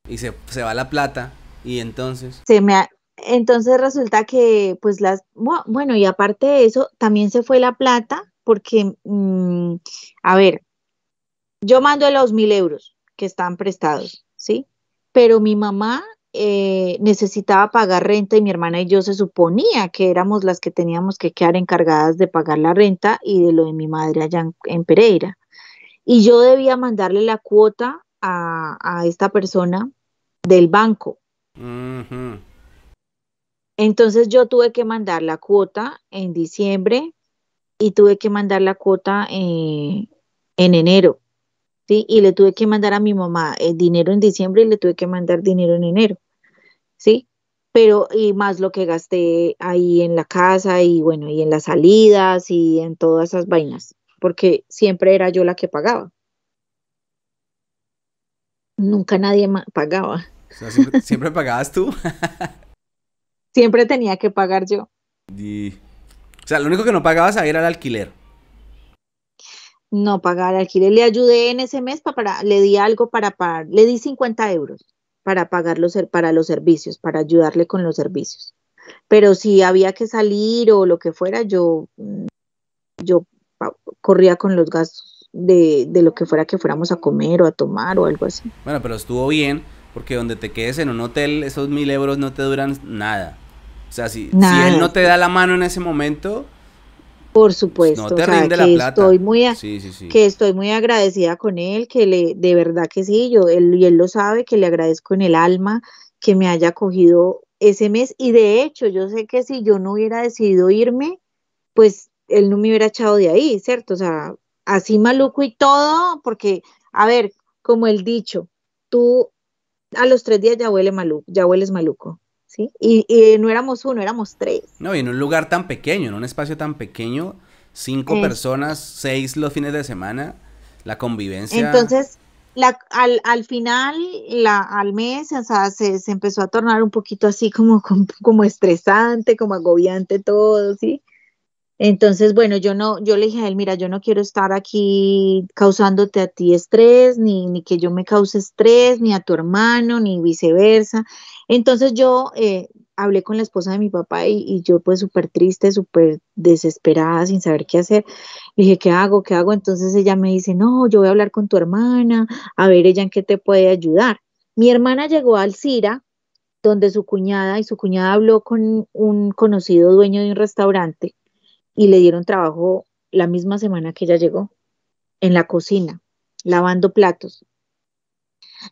Y se, se va la plata, y entonces... Se me entonces resulta que, pues las, bueno, y aparte de eso, también se fue la plata porque, mm, a ver, yo mando los mil euros que están prestados, ¿sí? Pero mi mamá eh, necesitaba pagar renta y mi hermana y yo se suponía que éramos las que teníamos que quedar encargadas de pagar la renta y de lo de mi madre allá en, Pereira. Y yo debía mandarle la cuota a, esta persona del banco. Entonces yo tuve que mandar la cuota en diciembre y tuve que mandar la cuota eh, en enero. ¿sí? Y le tuve que mandar a mi mamá el dinero en diciembre y le tuve que mandar dinero en enero. ¿sí? Pero y más lo que gasté ahí en la casa y bueno, y en las salidas y en todas esas vainas, porque siempre era yo la que pagaba. Nunca nadie pagaba. ¿siempre, pagabas tú? [LAUGHS] siempre tenía que pagar yo. Y... O sea, lo único que no pagabas era al alquiler. No, pagar alquiler. Le ayudé en ese mes para, le di algo para pagar, le di 50 euros para pagar los, para los servicios, para ayudarle con los servicios. Pero si había que salir o lo que fuera, yo, mm, yo corría con los gastos de, de lo que fuera que fuéramos a comer o a tomar o algo así. Bueno, pero estuvo bien, porque donde te quedes en un hotel, esos mil euros no te duran nada. O sea, si, él no te da la mano en ese momento, por supuesto, no te o la Estoy muy que estoy muy agradecida con él, que le, de verdad que sí, yo, él, y él lo sabe, que le agradezco en el alma que me haya cogido ese mes. Y de hecho, yo sé que si yo no hubiera decidido irme, pues él no me hubiera echado de ahí, ¿cierto? O sea, así maluco y todo, porque, a ver, como el dicho, tú a los tres días ya huele maluco, ya hueles maluco. Y, no éramos uno, éramos tres. No, y en un lugar tan pequeño, en un espacio tan pequeño, cinco personas, seis los fines de semana, la convivencia. Entonces, al, final, la, al mes, se, empezó a tornar un poquito así [LAUGHS] como, como, estresante, como agobiante todo, ¿sí? Entonces, bueno, yo no, yo le dije a él, mira, yo no quiero estar aquí causándote a ti estrés, ni, ni que yo me cause estrés, ni a tu hermano, ni viceversa. Entonces yo eh, hablé con la esposa de mi papá y, yo pues súper triste, súper desesperada, sin saber qué hacer. Le dije, ¿qué hago? ¿Qué hago? Entonces ella me dice, no, yo voy a hablar con tu hermana, a ver ella en qué te puede ayudar. Mi hermana llegó al CIRA, donde su cuñada y su cuñada habló con un conocido dueño de un restaurante y le dieron trabajo la misma semana que ella llegó, en la cocina, lavando platos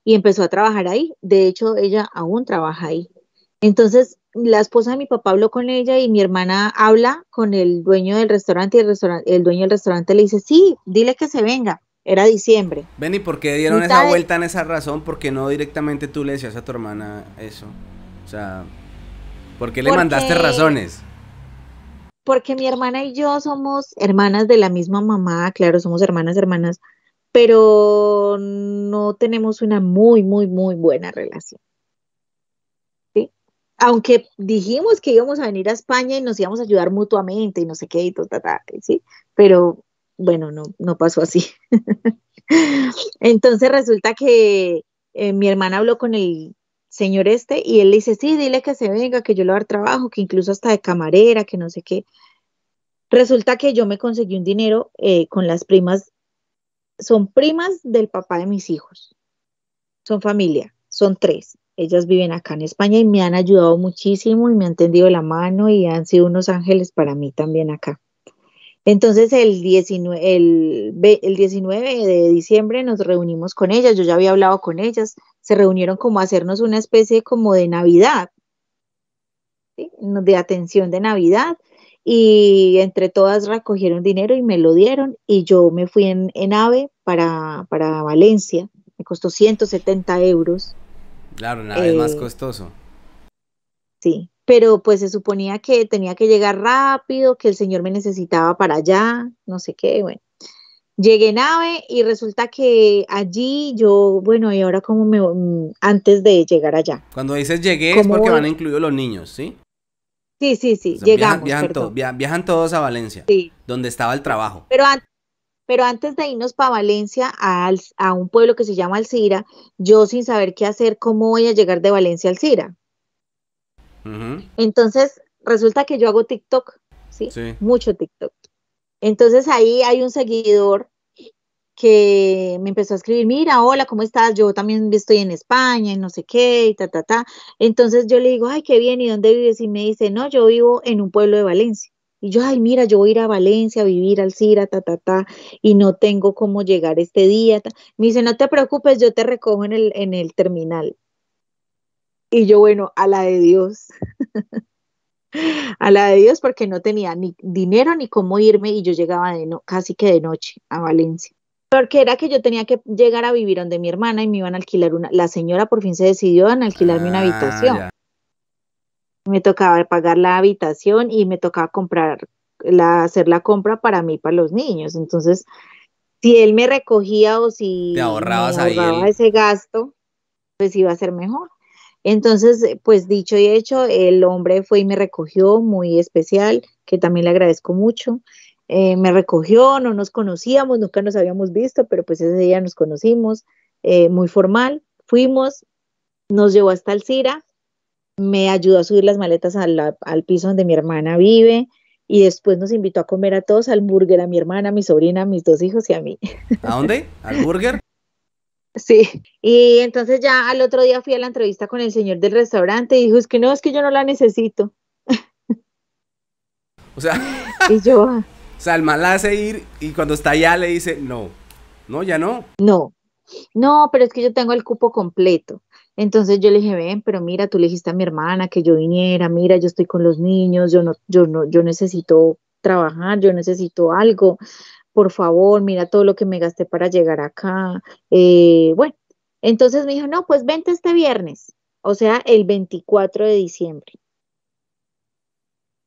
y empezó a trabajar ahí. De hecho, ella aún trabaja ahí. Entonces, la esposa de mi papá habló con ella y mi hermana habla con el dueño del restaurante y el, el dueño del restaurante le dice, sí, dile que se venga. Era diciembre. Ven, ¿y por qué dieron esa vuelta en esa razón? Porque no directamente tú le decías a tu hermana eso? O sea, ¿por qué le mandaste razones? Porque mi hermana y yo somos hermanas de la misma mamá, claro, somos hermanas, hermanas pero no tenemos una muy, muy, muy buena relación. Aunque dijimos que íbamos a venir a España y nos íbamos a ayudar mutuamente y no sé qué, y todo, ¿sí? Pero bueno, no, no pasó así. [LAUGHS] Entonces resulta que eh, mi hermana habló con el señor este y él le dice, sí, dile que se venga, que yo le voy a dar trabajo, que incluso hasta de camarera, que no sé qué. Resulta que yo me conseguí un dinero eh, con las primas son primas del papá de mis hijos. Son familia, son tres. Ellas viven acá en España y me han ayudado muchísimo y me han tendido la mano y han sido unos ángeles para mí también acá. Entonces el 19, el, 19 de diciembre nos reunimos con ellas, yo ya había hablado con ellas, se reunieron como a hacernos una especie como de Navidad, de atención de Navidad, y entre todas recogieron dinero y me lo dieron y yo me fui en, en AVE para, Valencia. Me costó 170 euros. Claro, nave vez más eh, costoso. Sí, pero pues se suponía que tenía que llegar rápido, que el señor me necesitaba para allá, no sé qué, bueno. Llegué en AVE y resulta que allí yo, bueno, y ahora como me, mm, antes de llegar allá. Cuando dices llegué es porque van incluidos los niños, ¿sí? Sí, sí, sí, llegamos. Viajan, todos a Valencia, sí. donde estaba el trabajo. Pero, pero antes de irnos para Valencia, a, a un pueblo que se llama Alcira, yo sin saber qué hacer, ¿cómo voy a llegar de Valencia a Alcira? Entonces, resulta que yo hago TikTok, ¿sí? Mucho TikTok. Entonces ahí hay un seguidor que me empezó a escribir, mira, hola, ¿cómo estás? Yo también estoy en España y no sé qué, y ta, ta, ta. Entonces yo le digo, ay, qué bien, ¿y dónde vives? Y me dice, no, yo vivo en un pueblo de Valencia. Y yo, ay, mira, yo voy a ir a Valencia a vivir al CIRA, ta, ta, ta, y no tengo cómo llegar este día. Me dice, no te preocupes, yo te recojo en el, en el terminal. Y yo, bueno, a la de Dios. [LAUGHS] a la de Dios porque no tenía ni dinero ni cómo irme y yo llegaba casi que de noche a Valencia porque era que yo tenía que llegar a vivir donde mi hermana y me iban a alquilar una, la señora por fin se decidió en alquilarme una ah, habitación. Me tocaba pagar la habitación y me tocaba comprar, la, hacer la compra para mí, para los niños. Entonces, si él me recogía o si ahorrabas me ahorraba ese gasto, pues iba a ser mejor. Entonces, pues dicho y hecho, el hombre fue y me recogió, muy especial, que también le agradezco mucho. Eh, me recogió, no nos conocíamos, nunca nos habíamos visto, pero pues ese día nos conocimos, eh, muy formal, fuimos, nos llevó hasta el me ayudó a subir las maletas al piso donde mi hermana vive, y después nos invitó a comer a todos al burger, a mi hermana, a mi sobrina, a mis dos hijos y a mí. [LAUGHS] ¿A dónde? ¿Al burger? Sí, y entonces ya al otro día fui a la entrevista con el señor del restaurante y dijo, es que no, es que yo no la necesito. O sea, [LAUGHS] y yo, o sea, el la hace ir y cuando está allá le dice, no, no, ya no. No, no, pero es que yo tengo el cupo completo. Entonces yo le dije, ven, pero mira, tú le dijiste a mi hermana que yo viniera, mira, yo estoy con los niños, yo no, yo no, yo necesito trabajar, yo necesito algo, por favor, mira todo lo que me gasté para llegar acá. Eh, bueno, entonces me dijo, no, pues vente este viernes, o sea, el 24 de diciembre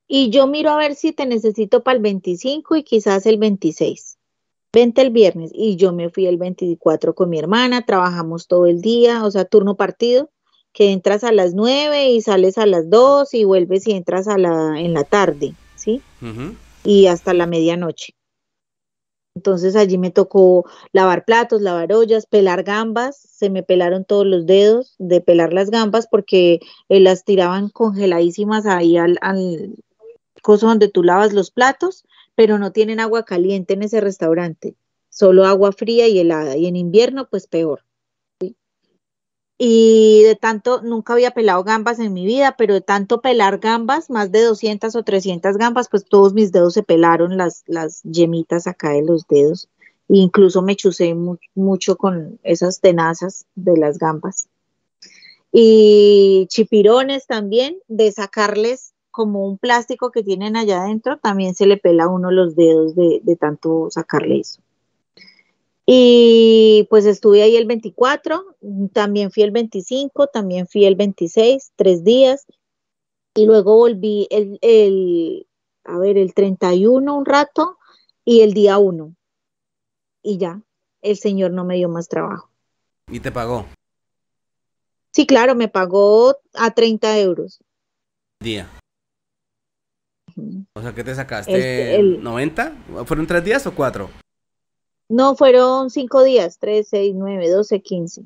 y yo miro a ver si te necesito para el 25 y quizás el 26. Vente el viernes y yo me fui el 24 con mi hermana, trabajamos todo el día, o sea, turno partido, que entras a las 9 y sales a las 2 y vuelves y entras a la, en la tarde, ¿sí? Y hasta la medianoche. Entonces allí me tocó lavar platos, lavar ollas, pelar gambas. Se me pelaron todos los dedos de pelar las gambas porque eh, las tiraban congeladísimas ahí al, coso donde tú lavas los platos, pero no tienen agua caliente en ese restaurante, solo agua fría y helada, y en invierno pues peor. Y de tanto, nunca había pelado gambas en mi vida, pero de tanto pelar gambas, más de 200 o 300 gambas, pues todos mis dedos se pelaron las, las yemitas acá de los dedos. E incluso me chusé mucho con esas tenazas de las gambas. Y chipirones también, de sacarles como un plástico que tienen allá adentro, también se le pela uno los dedos de, tanto sacarle eso. Y pues estuve ahí el 24, también fui el 25, también fui el 26, tres días. Y luego volví el, el a ver, el 31 un rato y el día 1. Y ya, el señor no me dio más trabajo. ¿Y te pagó? Sí, claro, me pagó a 30 euros. Día. O sea, ¿qué te sacaste? Este, el... ¿90? ¿Fueron tres días o cuatro? No, fueron cinco días, tres, seis, nueve, doce, quince.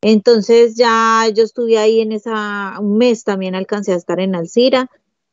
Entonces ya yo estuve ahí en esa, un mes también alcancé a estar en Alcira,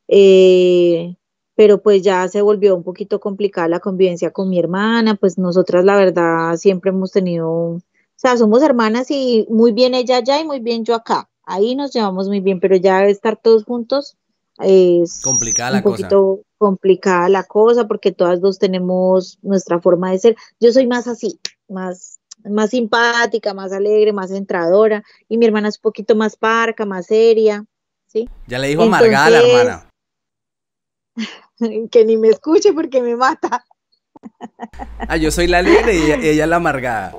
eh, pero pues ya se volvió un poquito complicada la convivencia con mi hermana, pues nosotras la verdad siempre hemos tenido, o sea, somos hermanas y muy bien ella allá y muy bien yo acá, ahí nos llevamos muy bien, pero ya estar todos juntos, es complicada la un poquito complicada la cosa porque todas dos tenemos nuestra forma de ser. Yo soy más así, más más simpática, más alegre, más centradora y mi hermana es un poquito más parca, más seria, ¿sí? Ya le dijo amargada a la hermana. [LAUGHS] que ni me escuche porque me mata. ah, yo soy la alegre y ella la amargada.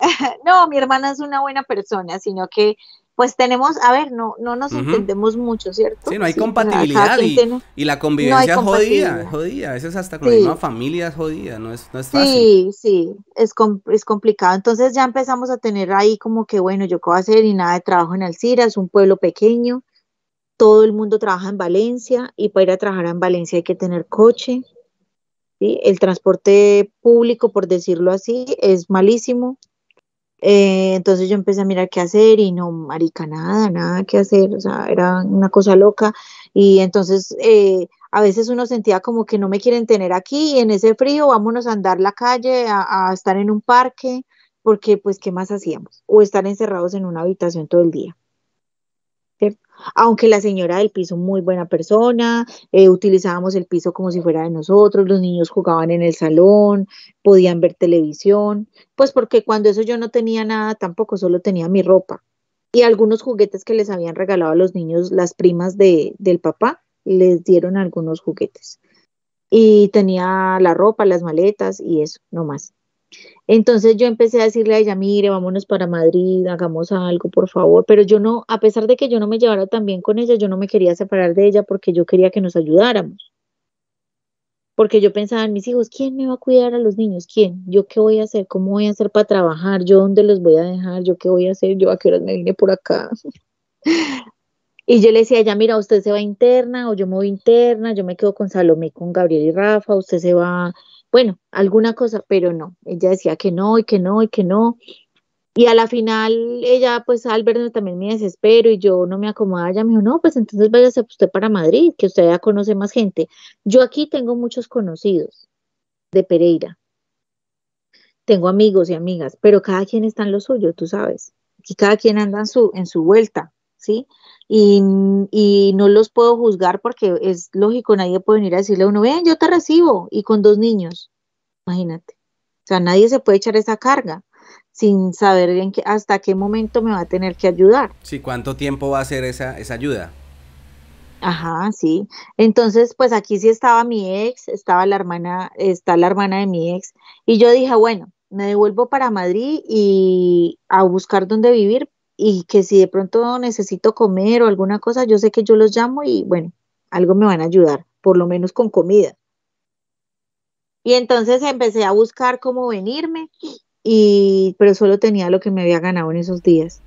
[LAUGHS] no, mi hermana es una buena persona, sino que pues tenemos, a ver, no, no nos entendemos mucho, ¿cierto? Sí, no hay compatibilidad y, la convivencia es jodida, jodida, a veces hasta con la misma familia es jodida, no es, no fácil. Sí, sí, es, es complicado, entonces ya empezamos a tener ahí como que, bueno, yo qué voy a hacer y nada de trabajo en Alcira, es un pueblo pequeño, todo el mundo trabaja en Valencia y para ir a trabajar en Valencia hay que tener coche, ¿sí? el transporte público, por decirlo así, es malísimo, eh, entonces yo empecé a mirar qué hacer y no, marica, nada, nada que hacer, o sea, era una cosa loca. Y entonces eh, a veces uno sentía como que no me quieren tener aquí, y en ese frío, vámonos a andar la calle, a estar en un parque, porque pues, ¿qué más hacíamos? O estar encerrados en una habitación todo el día. Aunque la señora del piso, muy buena persona, eh, utilizábamos el piso como si fuera de nosotros, los niños jugaban en el salón, podían ver televisión, pues porque cuando eso yo no tenía nada tampoco, solo tenía mi ropa y algunos juguetes que les habían regalado a los niños las primas de, del papá, les dieron algunos juguetes. Y tenía la ropa, las maletas y eso, no más. Entonces yo empecé a decirle a ella, mire, vámonos para Madrid, hagamos algo, por favor. Pero yo no, a pesar de que yo no me llevara tan bien con ella, yo no me quería separar de ella porque yo quería que nos ayudáramos. Porque yo pensaba en mis hijos, ¿quién me va a cuidar a los niños? ¿Quién? ¿Yo qué voy a hacer? ¿Cómo voy a hacer para trabajar? ¿Yo dónde los voy a dejar? ¿Yo qué voy a hacer? ¿Yo a qué horas me vine por acá? [LAUGHS] Y yo le decía, ya mira, usted se va interna o yo me voy interna, yo me quedo con Salomé, con Gabriel y Rafa, usted se va bueno, alguna cosa, pero no, ella decía que no y que no y que no. Y a la final ella, pues al verme también me desespero y yo no me acomodaba, ella me dijo, no, pues entonces váyase usted para Madrid, que usted ya conoce más gente. Yo aquí tengo muchos conocidos de Pereira, tengo amigos y amigas, pero cada quien está en lo suyo, tú sabes, y cada quien anda en su, en su vuelta. ¿sí? Y, y, no los puedo juzgar porque es lógico, nadie puede venir a decirle a uno, ven, yo te recibo, y con dos niños, imagínate. O sea, nadie se puede echar esa carga sin saber bien qué, hasta qué momento me va a tener que ayudar. Sí, ¿cuánto tiempo va a ser esa, esa ayuda? Ajá, sí. Entonces, pues aquí sí estaba mi ex, estaba la hermana, está la hermana de mi ex, y yo dije, bueno, me devuelvo para Madrid y a buscar dónde vivir, y que si de pronto necesito comer o alguna cosa, yo sé que yo los llamo y bueno, algo me van a ayudar, por lo menos con comida. Y entonces empecé a buscar cómo venirme, y, pero solo tenía lo que me había ganado en esos días.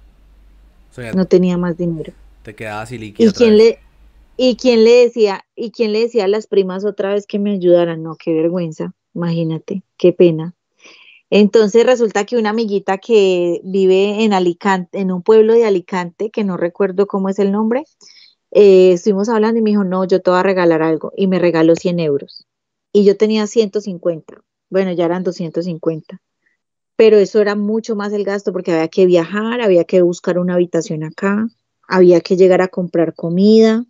no tenía más dinero. Te quedabas y quién, le, le decía? ¿Y quién le decía a las primas otra vez que me ayudaran? No, qué vergüenza, imagínate, qué pena. Entonces resulta que una amiguita que vive en Alicante, en un pueblo de Alicante, que no recuerdo cómo es el nombre, eh, estuvimos hablando y me dijo, no, yo te voy a regalar algo. Y me regaló 100 euros. Y yo tenía 150. Bueno, ya eran 250. Pero eso era mucho más el gasto porque había que viajar, había que buscar una habitación acá, había que llegar a comprar comida,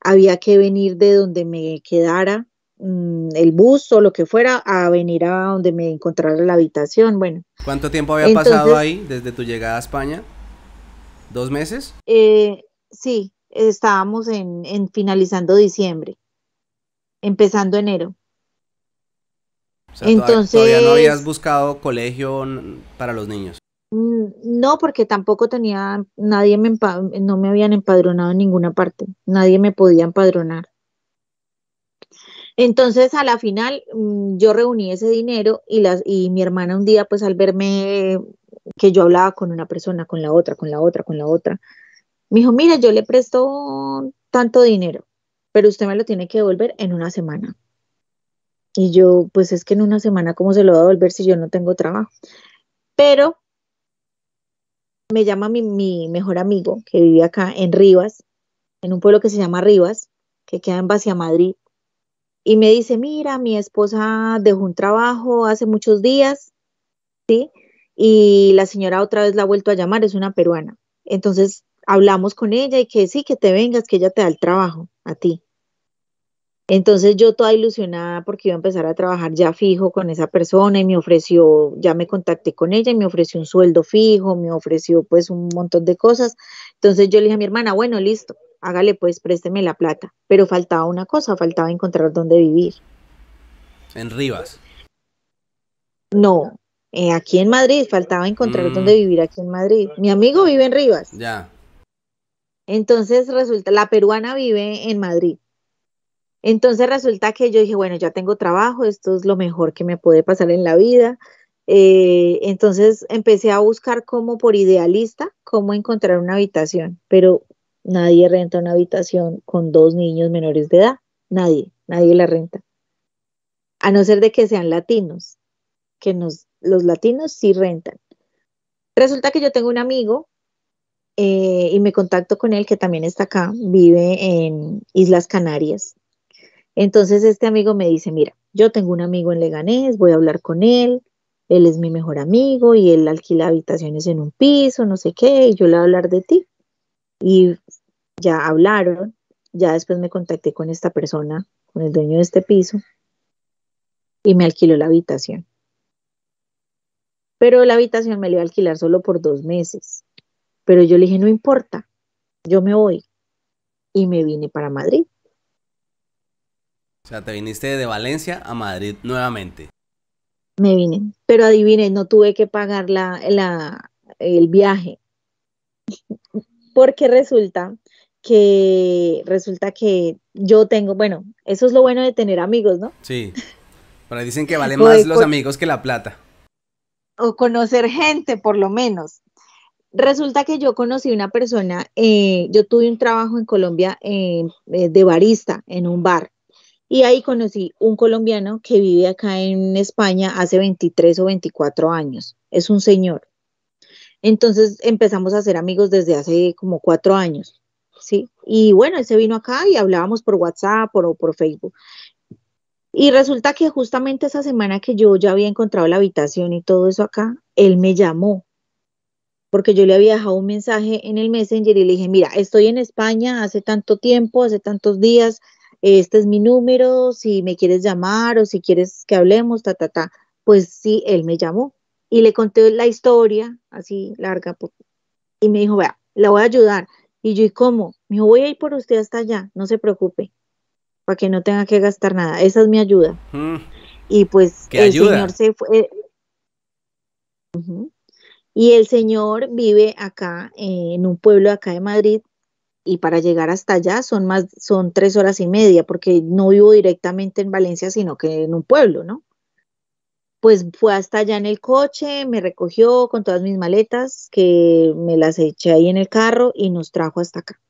había que venir de donde me quedara Mm, el bus o lo que fuera a venir a donde me encontrara la habitación. Bueno. ¿Cuánto tiempo había pasado ahí desde tu llegada a España? ¿Dos meses? Eh, sí, estábamos en, finalizando diciembre, empezando enero. Entonces, todavía, no habías buscado colegio para los niños. Mm, no, porque tampoco tenía, nadie me, no me habían empadronado en ninguna parte, nadie me podía empadronar. Entonces, a la final, mm, yo reuní ese dinero y, las, y mi hermana un día, pues al verme que yo hablaba con una persona, con la otra, con la otra, con la otra, me dijo, mira, yo le presto tanto dinero, pero usted me lo tiene que devolver en una semana. Y yo, pues es que en una semana, ¿cómo se lo va a devolver si yo no tengo trabajo? Pero me llama mi, mi mejor amigo que vive acá en Rivas, en un pueblo que se llama Rivas, que queda en a Madrid y me dice, mira, mi esposa dejó un trabajo hace muchos días, ¿sí? Y la señora otra vez la ha vuelto a llamar, es una peruana. Entonces hablamos con ella y que sí, que te vengas, que ella te da el trabajo a ti. Entonces yo toda ilusionada porque iba a empezar a trabajar ya fijo con esa persona y me ofreció, ya me contacté con ella y me ofreció un sueldo fijo, me ofreció pues un montón de cosas. Entonces yo le dije a mi hermana, bueno, listo, hágale pues, présteme la plata. Pero faltaba una cosa, faltaba encontrar dónde vivir. En Rivas. No, eh, aquí en Madrid, faltaba encontrar mm. dónde vivir aquí en Madrid. Mi amigo vive en Rivas. Ya. Entonces resulta, la peruana vive en Madrid. Entonces resulta que yo dije, bueno, ya tengo trabajo, esto es lo mejor que me puede pasar en la vida. Eh, entonces empecé a buscar como por idealista cómo encontrar una habitación, pero Nadie renta una habitación con dos niños menores de edad. Nadie, nadie la renta. A no ser de que sean latinos, que los latinos sí rentan. Resulta que yo tengo un amigo eh, y me contacto con él que también está acá, vive en Islas Canarias. Entonces este amigo me dice, mira, yo tengo un amigo en Leganés, voy a hablar con él, él es mi mejor amigo y él alquila habitaciones en un piso, no sé qué, y yo le voy a hablar de ti y ya hablaron, ya después me contacté con esta persona, con el dueño de este piso, y me alquiló la habitación. Pero la habitación me la iba a alquilar solo por dos meses. Pero yo le dije, no importa, yo me voy. Y me vine para Madrid. O sea, te viniste de Valencia a Madrid nuevamente. Me vine, pero adivinen, no tuve que pagar el viaje porque resulta que resulta que yo tengo, bueno, eso es lo bueno de tener amigos, ¿no? Sí. Pero dicen que [LAUGHS] vale más los amigos que la plata. O conocer gente, por lo menos. Resulta que yo conocí una persona, eh, yo tuve un trabajo en Colombia eh, eh, de barista en un bar. Y ahí conocí un colombiano que vive acá en España hace 23 o 24 años. Es un señor. Entonces empezamos a ser amigos desde hace como cuatro años, ¿sí? Y bueno, él se vino acá y hablábamos por WhatsApp o por, Facebook. Y resulta que justamente esa semana que yo ya había encontrado la habitación y todo eso acá, él me llamó porque yo le había dejado un mensaje en el Messenger y le dije, mira, estoy en España hace tanto tiempo, hace tantos días, este es mi número, si me quieres llamar o si quieres que hablemos, ta, ta, ta. Pues sí, él me llamó y le conté la historia, así larga, y me dijo, vea, la voy a ayudar. Y yo, ¿y cómo? Me dijo, voy a ir por usted hasta allá, no se preocupe, para que no tenga que gastar nada. Esa es mi ayuda. Mm. Y pues el señor se fue. Eh, y el señor vive acá, en un pueblo acá de Madrid, y para llegar hasta allá son más, son tres horas y media, porque no vivo directamente en Valencia, sino que en un pueblo, ¿no? pues fue hasta allá en el coche, me recogió con todas mis maletas, que me las eché ahí en el carro y nos trajo hasta acá.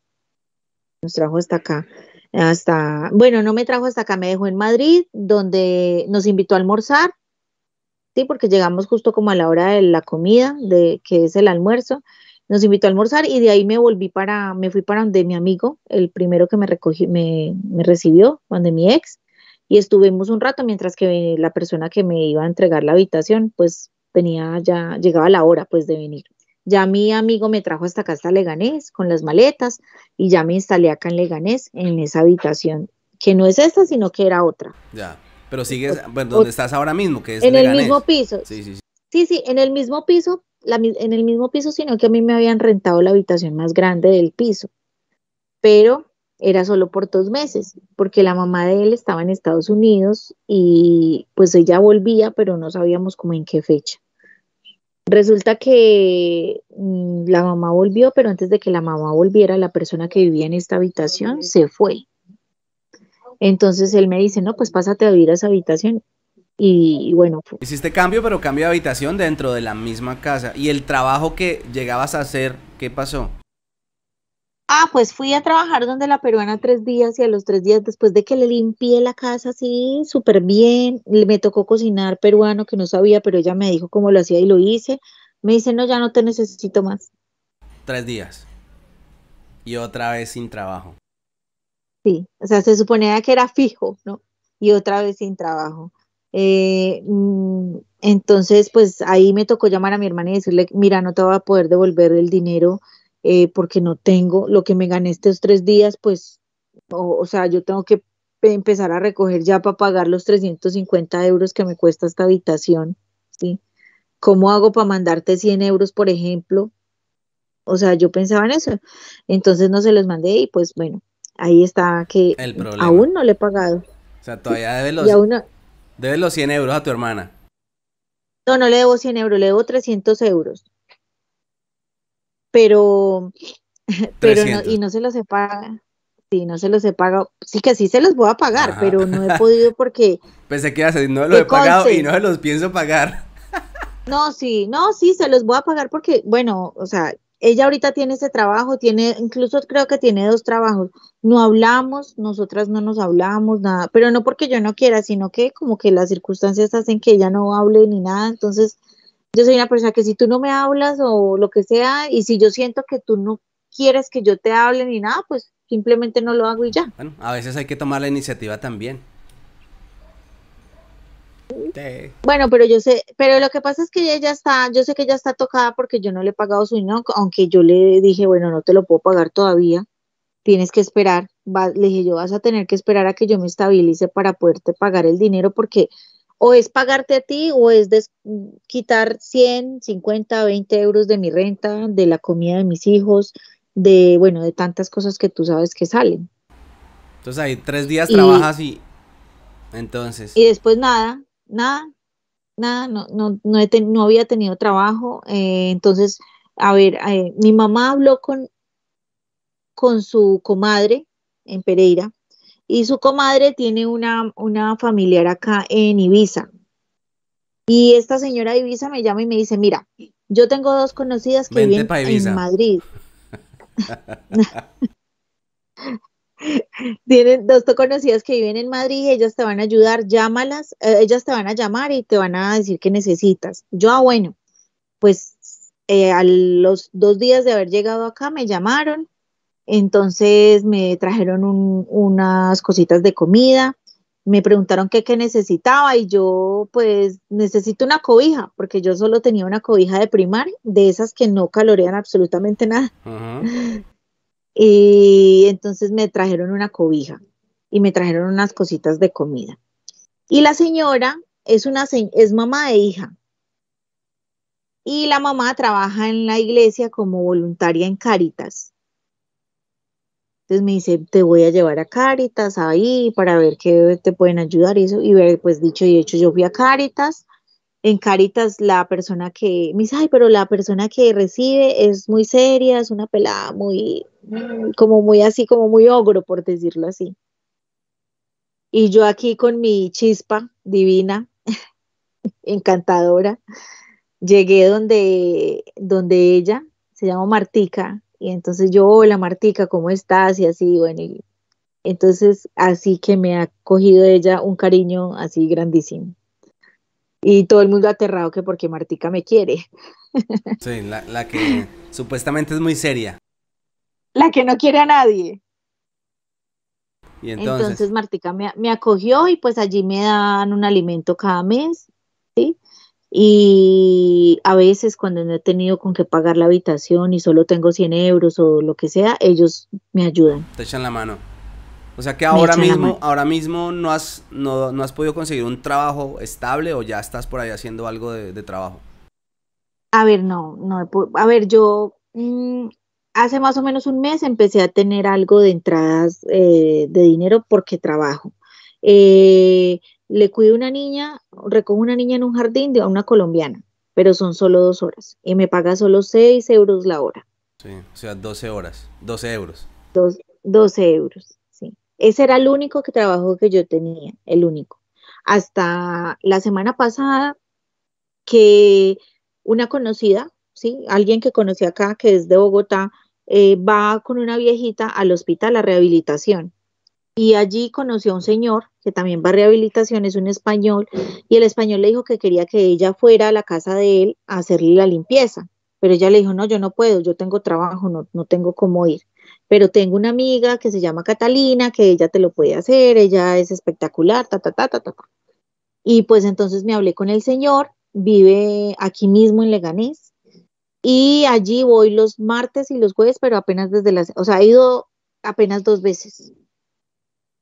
Nos trajo hasta acá. Hasta, bueno, no me trajo hasta acá, me dejó en Madrid, donde nos invitó a almorzar, sí, porque llegamos justo como a la hora de la comida, de que es el almuerzo. Nos invitó a almorzar y de ahí me volví para, me fui para donde mi amigo, el primero que me recogió, me, me recibió, donde mi ex y estuvimos un rato mientras que la persona que me iba a entregar la habitación, pues venía ya, llegaba la hora pues de venir. Ya mi amigo me trajo hasta acá, hasta Leganés, con las maletas, y ya me instalé acá en Leganés, en esa habitación, que no es esta, sino que era otra. Ya, pero sigues, bueno, donde estás ahora mismo, que es En el mismo piso. Sí, sí, sí. Sí, sí, en el mismo piso, en el mismo piso, sino que a mí me habían rentado la habitación más grande del piso. Pero era solo por dos meses, porque la mamá de él estaba en Estados Unidos y pues ella volvía, pero no sabíamos como en qué fecha. Resulta que mm, la mamá volvió, pero antes de que la mamá volviera, la persona que vivía en esta habitación se fue. Entonces él me dice, no, pues pásate a vivir a esa habitación. Y, bueno. Hiciste cambio, pero cambio de habitación dentro de la misma casa. ¿Y el trabajo que llegabas a hacer, qué pasó? Ah, pues fui a trabajar donde la peruana tres días y a los tres días después de que le limpié la casa así súper bien, me tocó cocinar peruano que no sabía, pero ella me dijo cómo lo hacía y lo hice. Me dice, no, ya no te necesito más. Tres días. Y otra vez sin trabajo. Sí, o sea, se suponía que era fijo, ¿no? Y otra vez sin trabajo. Eh, mm, entonces, pues ahí me tocó llamar a mi hermana y decirle, mira, no te voy a poder devolver el dinero eh, porque no tengo lo que me gané estos tres días, pues, o, sea, yo tengo que empezar a recoger ya para pagar los 350 euros que me cuesta esta habitación, ¿sí? ¿Cómo hago para mandarte 100 euros, por ejemplo? O sea, yo pensaba en eso. Entonces no se los mandé y pues bueno, ahí está que aún no le he pagado. O sea, todavía debe los, debes los 100 euros a tu hermana. No, no le debo 100 euros, le debo 300 euros pero, [LAUGHS] pero y no se los he pagado. Sí, no se los he pagado. Sí que sí se los voy a pagar, pero no he [LAUGHS] podido porque... Pensé que queda no lo he pagado y no se los pienso pagar. [LAUGHS] no, sí, no, sí, se los voy a pagar porque, bueno, o sea, ella ahorita tiene ese trabajo, tiene, incluso creo que tiene dos trabajos. No hablamos, nosotras no nos hablamos, nada, pero no porque yo no quiera, sino que como que las circunstancias hacen que ella no hable ni nada, entonces yo soy una persona que si tú no me hablas o lo que sea, y si yo siento que tú no quieres que yo te hable ni nada, pues simplemente no lo hago y ya. Bueno, a veces hay que tomar la iniciativa también. Bueno, pero yo sé, pero lo que pasa es que ella ya está, yo sé que ya está tocada porque yo no le he pagado su dinero, aunque yo le dije, bueno, no te lo puedo pagar todavía, tienes que esperar, le dije, yo vas a tener que esperar a que yo me estabilice para poderte pagar el dinero porque o es pagarte a ti o es quitar 100, 50, 20 euros de mi renta, de la comida de mis hijos, de, bueno, de tantas cosas que tú sabes que salen. Entonces ahí tres días trabajas y entonces. Y después nada, nada, nada, no, había tenido trabajo. Eh, entonces, a ver, eh, mi mamá habló con, con su comadre en Pereira y su comadre tiene una, familiar acá en Ibiza. Y esta señora de Ibiza me llama y me dice, mira, yo tengo dos conocidas que viven en Madrid. [LAUGHS] [LAUGHS] Tienen dos conocidas que viven en Madrid, ellas te van a ayudar, llámalas, eh, ellas te van a llamar y te van a decir qué necesitas. Yo, ah, bueno, pues eh, a los dos días de haber llegado acá me llamaron entonces me trajeron unas cositas de comida, me preguntaron qué, necesitaba y yo pues necesito una cobija, porque yo solo tenía una cobija de primaria, de esas que no calorean absolutamente nada. [LAUGHS] Y entonces me trajeron una cobija y me trajeron unas cositas de comida. Y la señora es, una, es mamá e hija. Y la mamá trabaja en la iglesia como voluntaria en Caritas. Entonces pues me dice, te voy a llevar a Caritas ahí para ver qué te pueden ayudar y eso. Y pues dicho y hecho, yo fui a Caritas. En Caritas la persona que, me dice, ay, pero la persona que recibe es muy seria, es una pelada muy, como muy así, como muy ogro, por decirlo así. Y yo aquí con mi chispa divina, [LAUGHS] encantadora, llegué donde, donde ella, se llama Martica, y entonces yo, hola Martica, ¿cómo estás? Y así, bueno, entonces así que me ha cogido ella un cariño así grandísimo. Y todo el mundo aterrado que porque Martica me quiere. [LAUGHS] Sí, la, que supuestamente es muy seria. La que no quiere a nadie. ¿Y entonces? entonces? Martica me, me acogió y pues allí me dan un alimento cada mes, ¿sí? Y a veces cuando no he tenido con qué pagar la habitación y solo tengo 100 euros o lo que sea, ellos me ayudan. Te echan la mano. O sea que ahora mismo, ahora mismo no has, no, no, has podido conseguir un trabajo estable o ya estás por ahí haciendo algo de, trabajo. A ver, no, no, a ver, yo mm, hace más o menos un mes empecé a tener algo de entradas eh, de dinero porque trabajo. Eh, le cuido una niña, recojo una niña en un jardín de una colombiana, pero son solo dos horas y me paga solo seis euros la hora. Sí, o sea, doce horas, doce euros. Doce euros, sí. Ese era el único que trabajo que yo tenía, el único. Hasta la semana pasada que una conocida, ¿sí? Alguien que conocí acá, que es de Bogotá, eh, va con una viejita al hospital a rehabilitación y allí conoció a un señor que también va a rehabilitación, es un español, y el español le dijo que quería que ella fuera a la casa de él a hacerle la limpieza, pero ella le dijo, no, yo no puedo, yo tengo trabajo, no, tengo cómo ir, pero tengo una amiga que se llama Catalina, que ella te lo puede hacer, ella es espectacular, ta, ta, ta, ta, ta. Y pues entonces me hablé con el señor, vive aquí mismo en Leganés, y allí voy los martes y los jueves, pero apenas desde las, o sea, he ido apenas dos veces,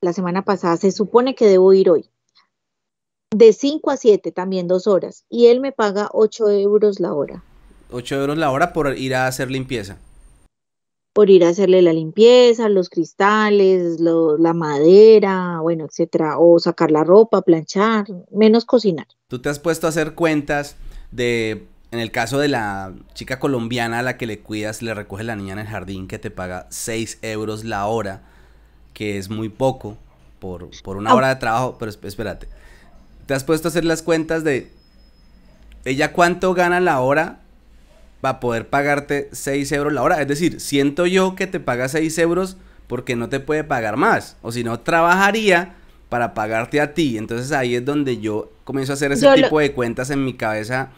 la semana pasada, se supone que debo ir hoy. De 5 a 7, también dos horas. Y él me paga 8 euros la hora. 8 euros la hora por ir a hacer limpieza. Por ir a hacerle la limpieza, los cristales, la madera, bueno, etcétera. O sacar la ropa, planchar, menos cocinar. Tú te has puesto a hacer cuentas de en el caso de la chica colombiana a la que le cuidas, le recoge la niña en el jardín que te paga 6 euros la hora, que es muy poco por, por una hora de trabajo, pero espérate, te has puesto a hacer las cuentas de ella cuánto gana la hora para poder pagarte 6 euros la hora. Es decir, siento yo que te paga 6 euros porque no te puede pagar más. O si no, trabajaría para pagarte a ti. Entonces ahí es donde yo comienzo a hacer ese tipo de cuentas en mi cabeza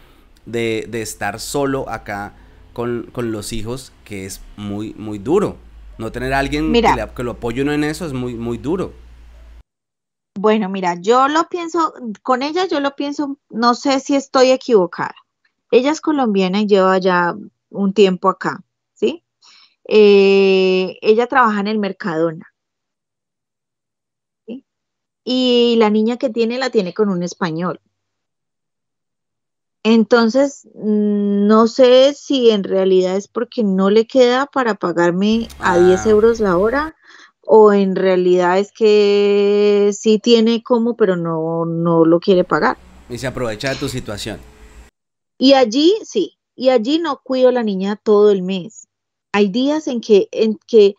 de, de estar solo acá con, con, los hijos, que es muy, muy duro. No tener a alguien que, lo apoye uno en eso es muy, muy duro. Bueno, mira, yo lo pienso, con ella yo lo pienso, no sé si estoy equivocada. Ella es colombiana y lleva ya un tiempo acá, ¿sí? Eh, ella trabaja en el Mercadona. Y la niña que tiene la tiene con un español. Entonces, mm, no sé si en realidad es porque no le queda para pagarme a 10 ah. euros la hora o en realidad es que sí tiene como, pero no, no lo quiere pagar. Y se aprovecha de tu situación. Y allí, sí, y allí no cuido a la niña todo el mes. Hay días en que, en que,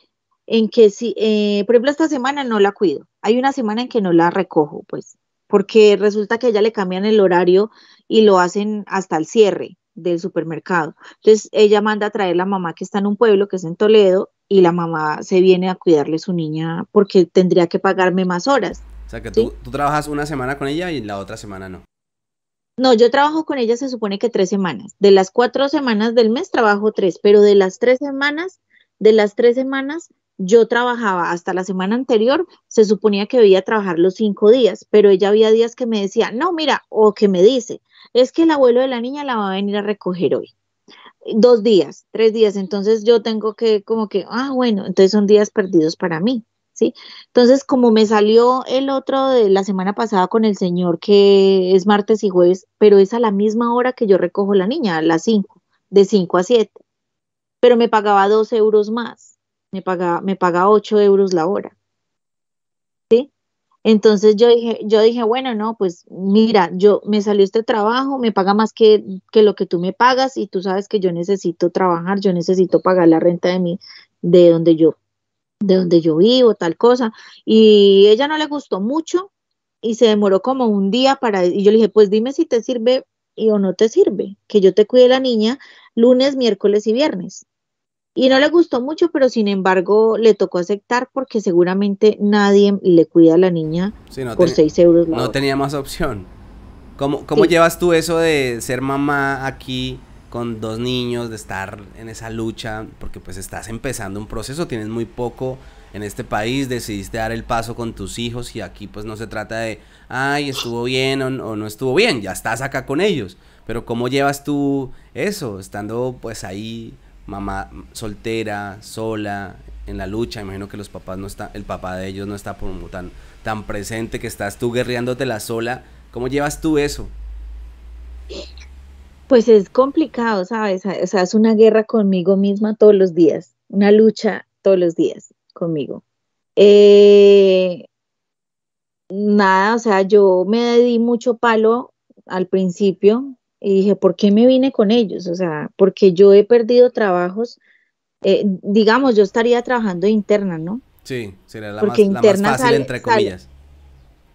en que si, eh, por ejemplo, esta semana no la cuido. Hay una semana en que no la recojo, pues porque resulta que ella le cambian el horario y lo hacen hasta el cierre del supermercado. Entonces ella manda a traer la mamá que está en un pueblo, que es en Toledo, y la mamá se viene a cuidarle a su niña porque tendría que pagarme más horas. O sea que tú, tú trabajas una semana con ella y la otra semana no. No, yo trabajo con ella se supone que tres semanas. De las cuatro semanas del mes trabajo tres, pero de las tres semanas, de las tres semanas yo trabajaba hasta la semana anterior, se suponía que debía trabajar los cinco días, pero ella había días que me decía, no, mira, o que me dice, es que el abuelo de la niña la va a venir a recoger hoy. Dos días, tres días, entonces yo tengo que como que, ah, bueno, entonces son días perdidos para mí, ¿sí? Entonces, como me salió el otro de la semana pasada con el señor que es martes y jueves, pero es a la misma hora que yo recojo la niña, a las cinco, de cinco a siete, pero me pagaba dos euros más me paga, me paga 8 euros la hora. ¿Sí? Entonces yo dije, yo dije, bueno, no, pues mira, yo me salió este trabajo, me paga más que, lo que tú me pagas y tú sabes que yo necesito trabajar, yo necesito pagar la renta de mi, de donde yo, de donde yo vivo, tal cosa. Y ella no le gustó mucho y se demoró como un día para, y yo le dije, pues dime si te sirve y o no te sirve, que yo te cuide la niña lunes, miércoles y viernes. Y no le gustó mucho, pero sin embargo le tocó aceptar porque seguramente nadie le cuida a la niña por seis euros. no tenía más opción. ¿Cómo, cómo llevas tú eso de ser mamá aquí con dos niños, de estar en esa lucha? Porque pues estás empezando un proceso, tienes muy poco en este país, decidiste dar el paso con tus hijos y aquí pues no se trata de, ay, estuvo bien o, no estuvo bien, ya estás acá con ellos. Pero ¿cómo llevas tú eso, estando pues ahí mamá soltera, sola, en la lucha, imagino que los papás no están, el papá de ellos no está por, tan, tan presente que estás tú la sola, ¿cómo llevas tú eso? Pues es complicado, ¿sabes? O sea, es una guerra conmigo misma todos los días, una lucha todos los días conmigo. Eh, nada, o sea, yo me di mucho palo al principio, y dije, ¿por qué me vine con ellos? O sea, porque yo he perdido trabajos, eh, digamos, yo estaría trabajando interna, ¿no? Sí, sería la, porque más, más fácil, entre comillas.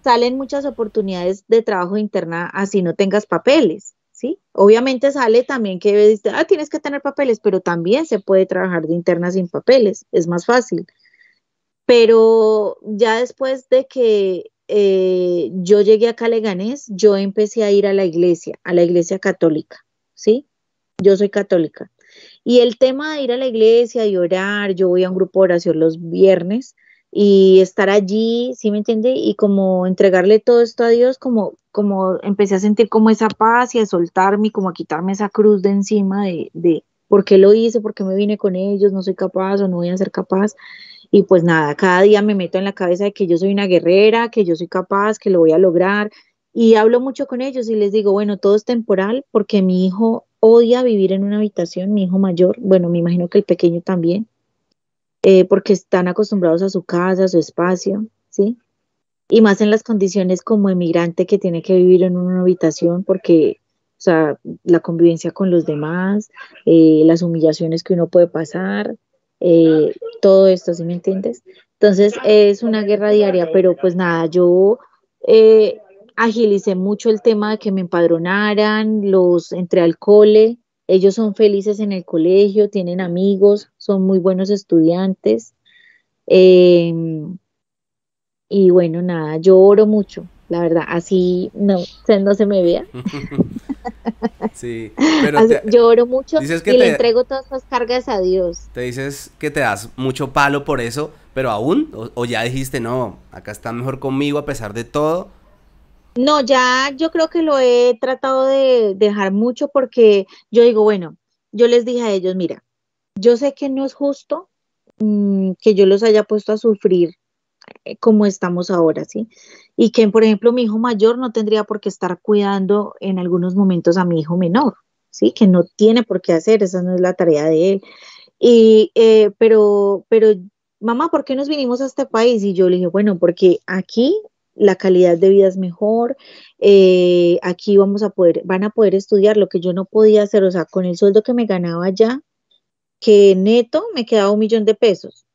salen muchas oportunidades de trabajo interna así no tengas papeles, ¿sí? Obviamente sale también que ah, tienes que tener papeles, pero también se puede trabajar de interna sin papeles, es más fácil. Pero ya después de que eh, yo llegué a Leganés, yo empecé a ir a la iglesia, a la iglesia católica, ¿sí? Yo soy católica. Y el tema de ir a la iglesia y orar, yo voy a un grupo de oración los viernes y estar allí, ¿sí me entiende? Y como entregarle todo esto a Dios, como, como empecé a sentir como esa paz y a soltarme, como a quitarme esa cruz de encima de, de por qué lo hice, por qué me vine con ellos, no soy capaz o no voy a ser capaz. Y pues nada, cada día me meto en la cabeza de que yo soy una guerrera, que yo soy capaz, que lo voy a lograr. Y hablo mucho con ellos y les digo, bueno, todo es temporal porque mi hijo odia vivir en una habitación, mi hijo mayor, bueno, me imagino que el pequeño también, eh, porque están acostumbrados a su casa, a su espacio, ¿sí? Y más en las condiciones como emigrante que tiene que vivir en una habitación porque o sea, la convivencia con los demás, eh, las humillaciones que uno puede pasar, eh, todo esto, ¿sí me entiendes? Entonces es una guerra diaria, pero pues nada, yo eh, agilicé mucho el tema de que me empadronaran, los entré al cole, ellos son felices en el colegio, tienen amigos, son muy buenos estudiantes. Em, y bueno, nada, yo oro mucho, la verdad, así no, [LAUGHS] no se me vea. [LAUGHS] Sí, [LAUGHS] pero lloro mucho y le entrego todas las cargas a Dios. Te dices que te das mucho palo por eso, pero aún, o, ya dijiste, no, acá está mejor conmigo a pesar de todo. No, ya yo creo que lo he tratado de dejar mucho porque yo digo, bueno, yo les dije a ellos, mira, yo sé que no es justo mm, que yo los haya puesto a sufrir eh, como estamos ahora, ¿sí? Y que, por ejemplo, mi hijo mayor no tendría por qué estar cuidando en algunos momentos a mi hijo menor, ¿sí? Que no tiene por qué hacer, esa no es la tarea de él. Y, eh, pero, pero, mamá, ¿por qué nos vinimos a este país? Y yo le dije, bueno, porque aquí la calidad de vida es mejor, eh, aquí vamos a poder, van a poder estudiar lo que yo no podía hacer, o sea, con el sueldo que me ganaba allá, que neto me quedaba un millón de pesos,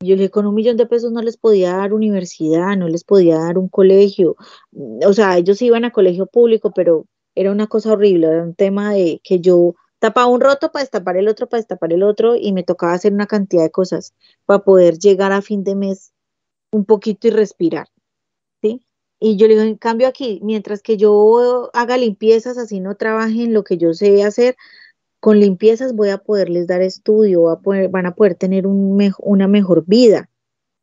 yo le dije, con un millón de pesos no les podía dar universidad, no les podía dar un colegio. O sea, ellos iban a colegio público, pero era una cosa horrible, era un tema de que yo tapaba un roto para destapar el otro, para destapar el otro, y me tocaba hacer una cantidad de cosas para poder llegar a fin de mes un poquito y respirar. Y yo le digo, en cambio aquí, mientras que yo haga limpiezas, así no trabajen lo que yo sé hacer, con limpiezas voy a poderles dar estudio, van a poder tener una mejor vida.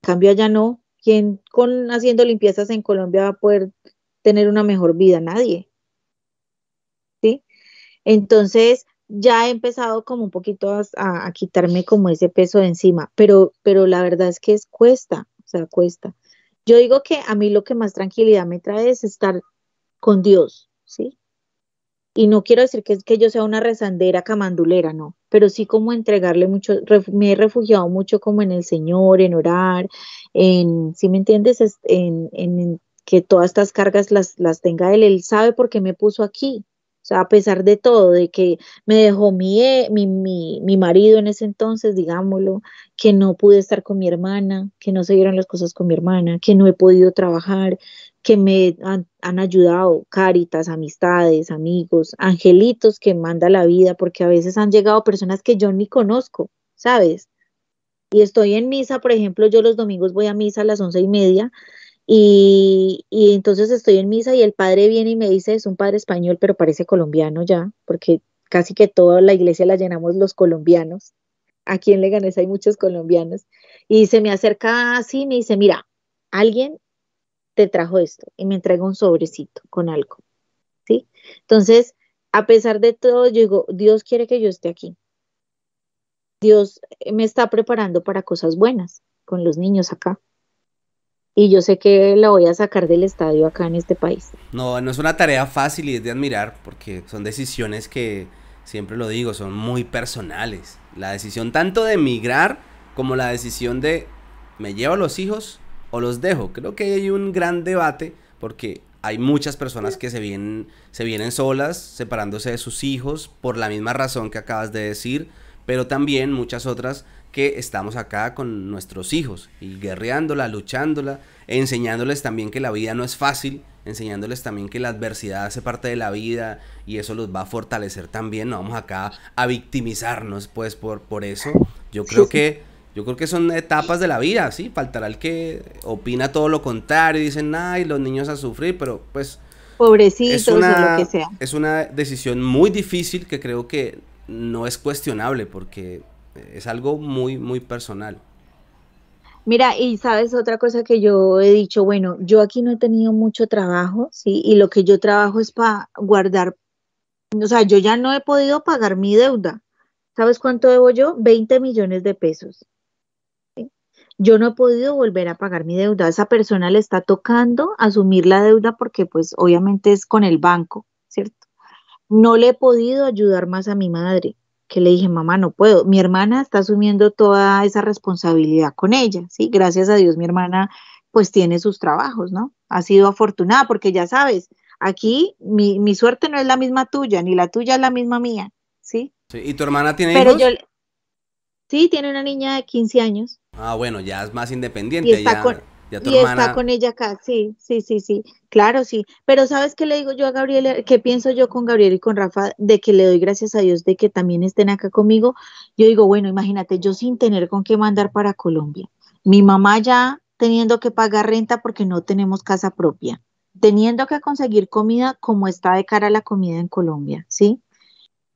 En cambio allá no. quien con, haciendo limpiezas en Colombia va a poder tener una mejor vida? Nadie. ¿Sí? Entonces, ya he empezado como un poquito a, quitarme como ese peso de encima, pero, pero la verdad es que es cuesta, o sea, cuesta. Yo digo que a mí lo que más tranquilidad me trae es estar con Dios, ¿sí? y no quiero decir que, que yo sea una rezandera camandulera, no, pero sí como entregarle mucho, me he refugiado mucho como en el Señor, en orar, en, si ¿sí me entiendes, en, en, que todas estas cargas las, tenga Él, Él sabe por qué me puso aquí. O sea, a pesar de todo, de que me dejó mi, mi, mi, mi marido en ese entonces, digámoslo, que no pude estar con mi hermana, que no se dieron las cosas con mi hermana, que no he podido trabajar, que me han, ayudado, caritas, amistades, amigos, angelitos que manda la vida, porque a veces han llegado personas que yo ni conozco, ¿sabes? Y estoy en misa, por ejemplo, yo los domingos voy a misa a las once y media, y, y entonces estoy en misa y el padre viene y me dice, es un padre español, pero parece colombiano ya, porque casi que toda la iglesia la llenamos los colombianos. Aquí en Leganés hay muchos colombianos. Y se me acerca así y me dice, mira, alguien te trajo esto y me entrega un sobrecito con algo. ¿Sí? Entonces, a pesar de todo, yo digo, Dios quiere que yo esté aquí. Dios me está preparando para cosas buenas con los niños acá. Y yo sé que la voy a sacar del estadio acá en este país. No, no es una tarea fácil y es de admirar porque son decisiones que, siempre lo digo, son muy personales. La decisión tanto de emigrar como la decisión de me llevo a los hijos o los dejo. Creo que hay un gran debate porque hay muchas personas que se vienen, se vienen solas, separándose de sus hijos por la misma razón que acabas de decir, pero también muchas otras que estamos acá con nuestros hijos y guerreándola, luchándola, enseñándoles también que la vida no es fácil, enseñándoles también que la adversidad hace parte de la vida y eso los va a fortalecer también. No vamos acá a victimizarnos pues por, por eso. Yo creo que yo creo que son etapas de la vida, ¿sí? Faltará el que opina todo lo contrario y dicen, ay, los niños a sufrir, pero pues... Pobrecitos lo que sea. Es una decisión muy difícil que creo que no es cuestionable porque es algo muy, muy personal. Mira, y sabes otra cosa que yo he dicho, bueno, yo aquí no he tenido mucho trabajo, ¿sí? Y lo que yo trabajo es para guardar, o sea, yo ya no he podido pagar mi deuda. ¿Sabes cuánto debo yo? 20 millones de pesos yo no he podido volver a pagar mi deuda. Esa persona le está tocando asumir la deuda porque pues obviamente es con el banco, ¿cierto? No le he podido ayudar más a mi madre, que le dije, mamá, no puedo. Mi hermana está asumiendo toda esa responsabilidad con ella, ¿sí? Gracias a Dios mi hermana pues tiene sus trabajos, ¿no? Ha sido afortunada porque ya sabes, aquí mi, mi suerte no es la misma tuya, ni la tuya es la misma mía, ¿sí? sí y tu hermana tiene... Pero Yo, sí, tiene una niña de 15 años. Ah, bueno, ya es más independiente. está ya, con, está con ella acá, sí, sí, sí, sí. Claro, sí. Pero ¿sabes qué le digo yo a Gabriel? ¿Qué pienso yo con Gabriel y con Rafa? De que le doy gracias a Dios de que también estén acá conmigo. Yo digo, bueno, imagínate, yo sin tener con qué mandar para Colombia. Mi mamá ya teniendo que pagar renta porque no tenemos casa propia, teniendo que conseguir comida como está de cara la comida en Colombia, ¿sí?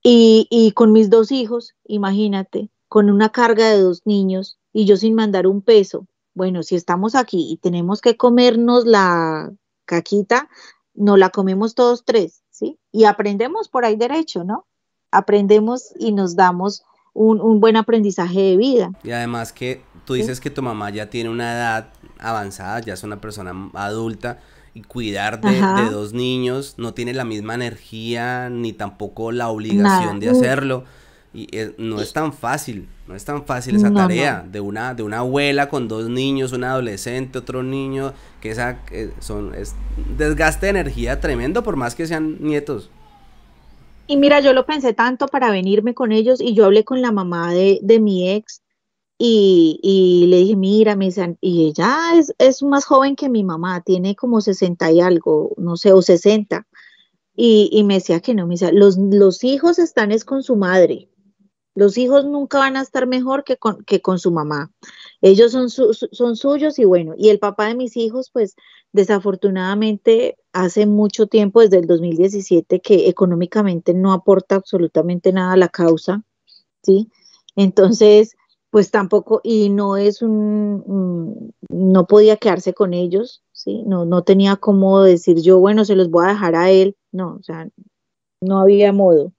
Y, y, con mis dos hijos, imagínate, con una carga de dos niños y yo sin mandar un peso. Bueno, si estamos aquí y tenemos que comernos la caquita, nos la comemos todos tres, ¿sí? Y aprendemos por ahí derecho, ¿no? Aprendemos y nos damos un, buen aprendizaje de vida. Y además que tú dices que tu mamá ya tiene una edad avanzada, ya es una persona adulta, y cuidar de, dos niños no tiene la misma energía ni tampoco la obligación de hacerlo. Y eh, no es tan fácil, no es tan fácil esa tarea de una de una abuela con dos niños, un adolescente, otro niño, que esa son es desgaste de energía tremendo por más que sean nietos. Y mira, yo lo pensé tanto para venirme con ellos y yo hablé con la mamá de, mi ex y, le dije, mira, me dicen, y ella es, más joven que mi mamá, tiene como 60 y algo, no sé, o 60. Y, me decía que no, me decía, los, los hijos están es con su madre los hijos nunca van a estar mejor que con, que con su mamá. Ellos son, son suyos y bueno, y el papá de mis hijos, pues desafortunadamente hace mucho tiempo, desde el 2017, que económicamente no aporta absolutamente nada a la causa, ¿sí? Entonces, pues tampoco, y no es un, mm, no podía quedarse con ellos, ¿sí? No, no tenía cómo decir yo, bueno, se los voy a dejar a él, no, o sea, no había modo.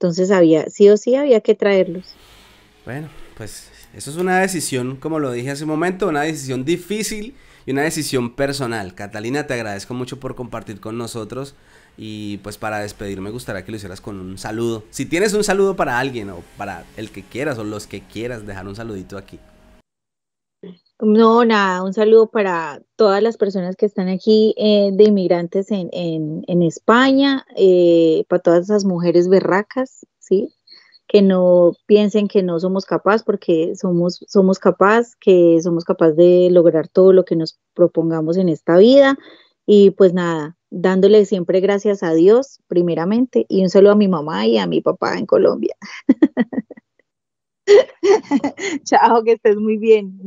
Entonces había, sí o sí había que traerlos. Bueno, pues eso es una decisión, como lo dije hace un momento, una decisión difícil y una decisión personal. Catalina, te agradezco mucho por compartir con nosotros y pues para despedirme me gustaría que lo hicieras con un saludo. Si tienes un saludo para alguien o para el que quieras o los que quieras, dejar un saludito aquí. No, nada, un saludo para todas las personas que están aquí eh, de inmigrantes en, en, España, eh, para todas esas mujeres berracas, ¿sí? Que no piensen que no somos capaces, porque somos, somos capaces, que somos capaces de lograr todo lo que nos propongamos en esta vida. Y pues nada, dándole siempre gracias a Dios, primeramente, y un saludo a mi mamá y a mi papá en Colombia. [LAUGHS] Chao, que estés muy bien.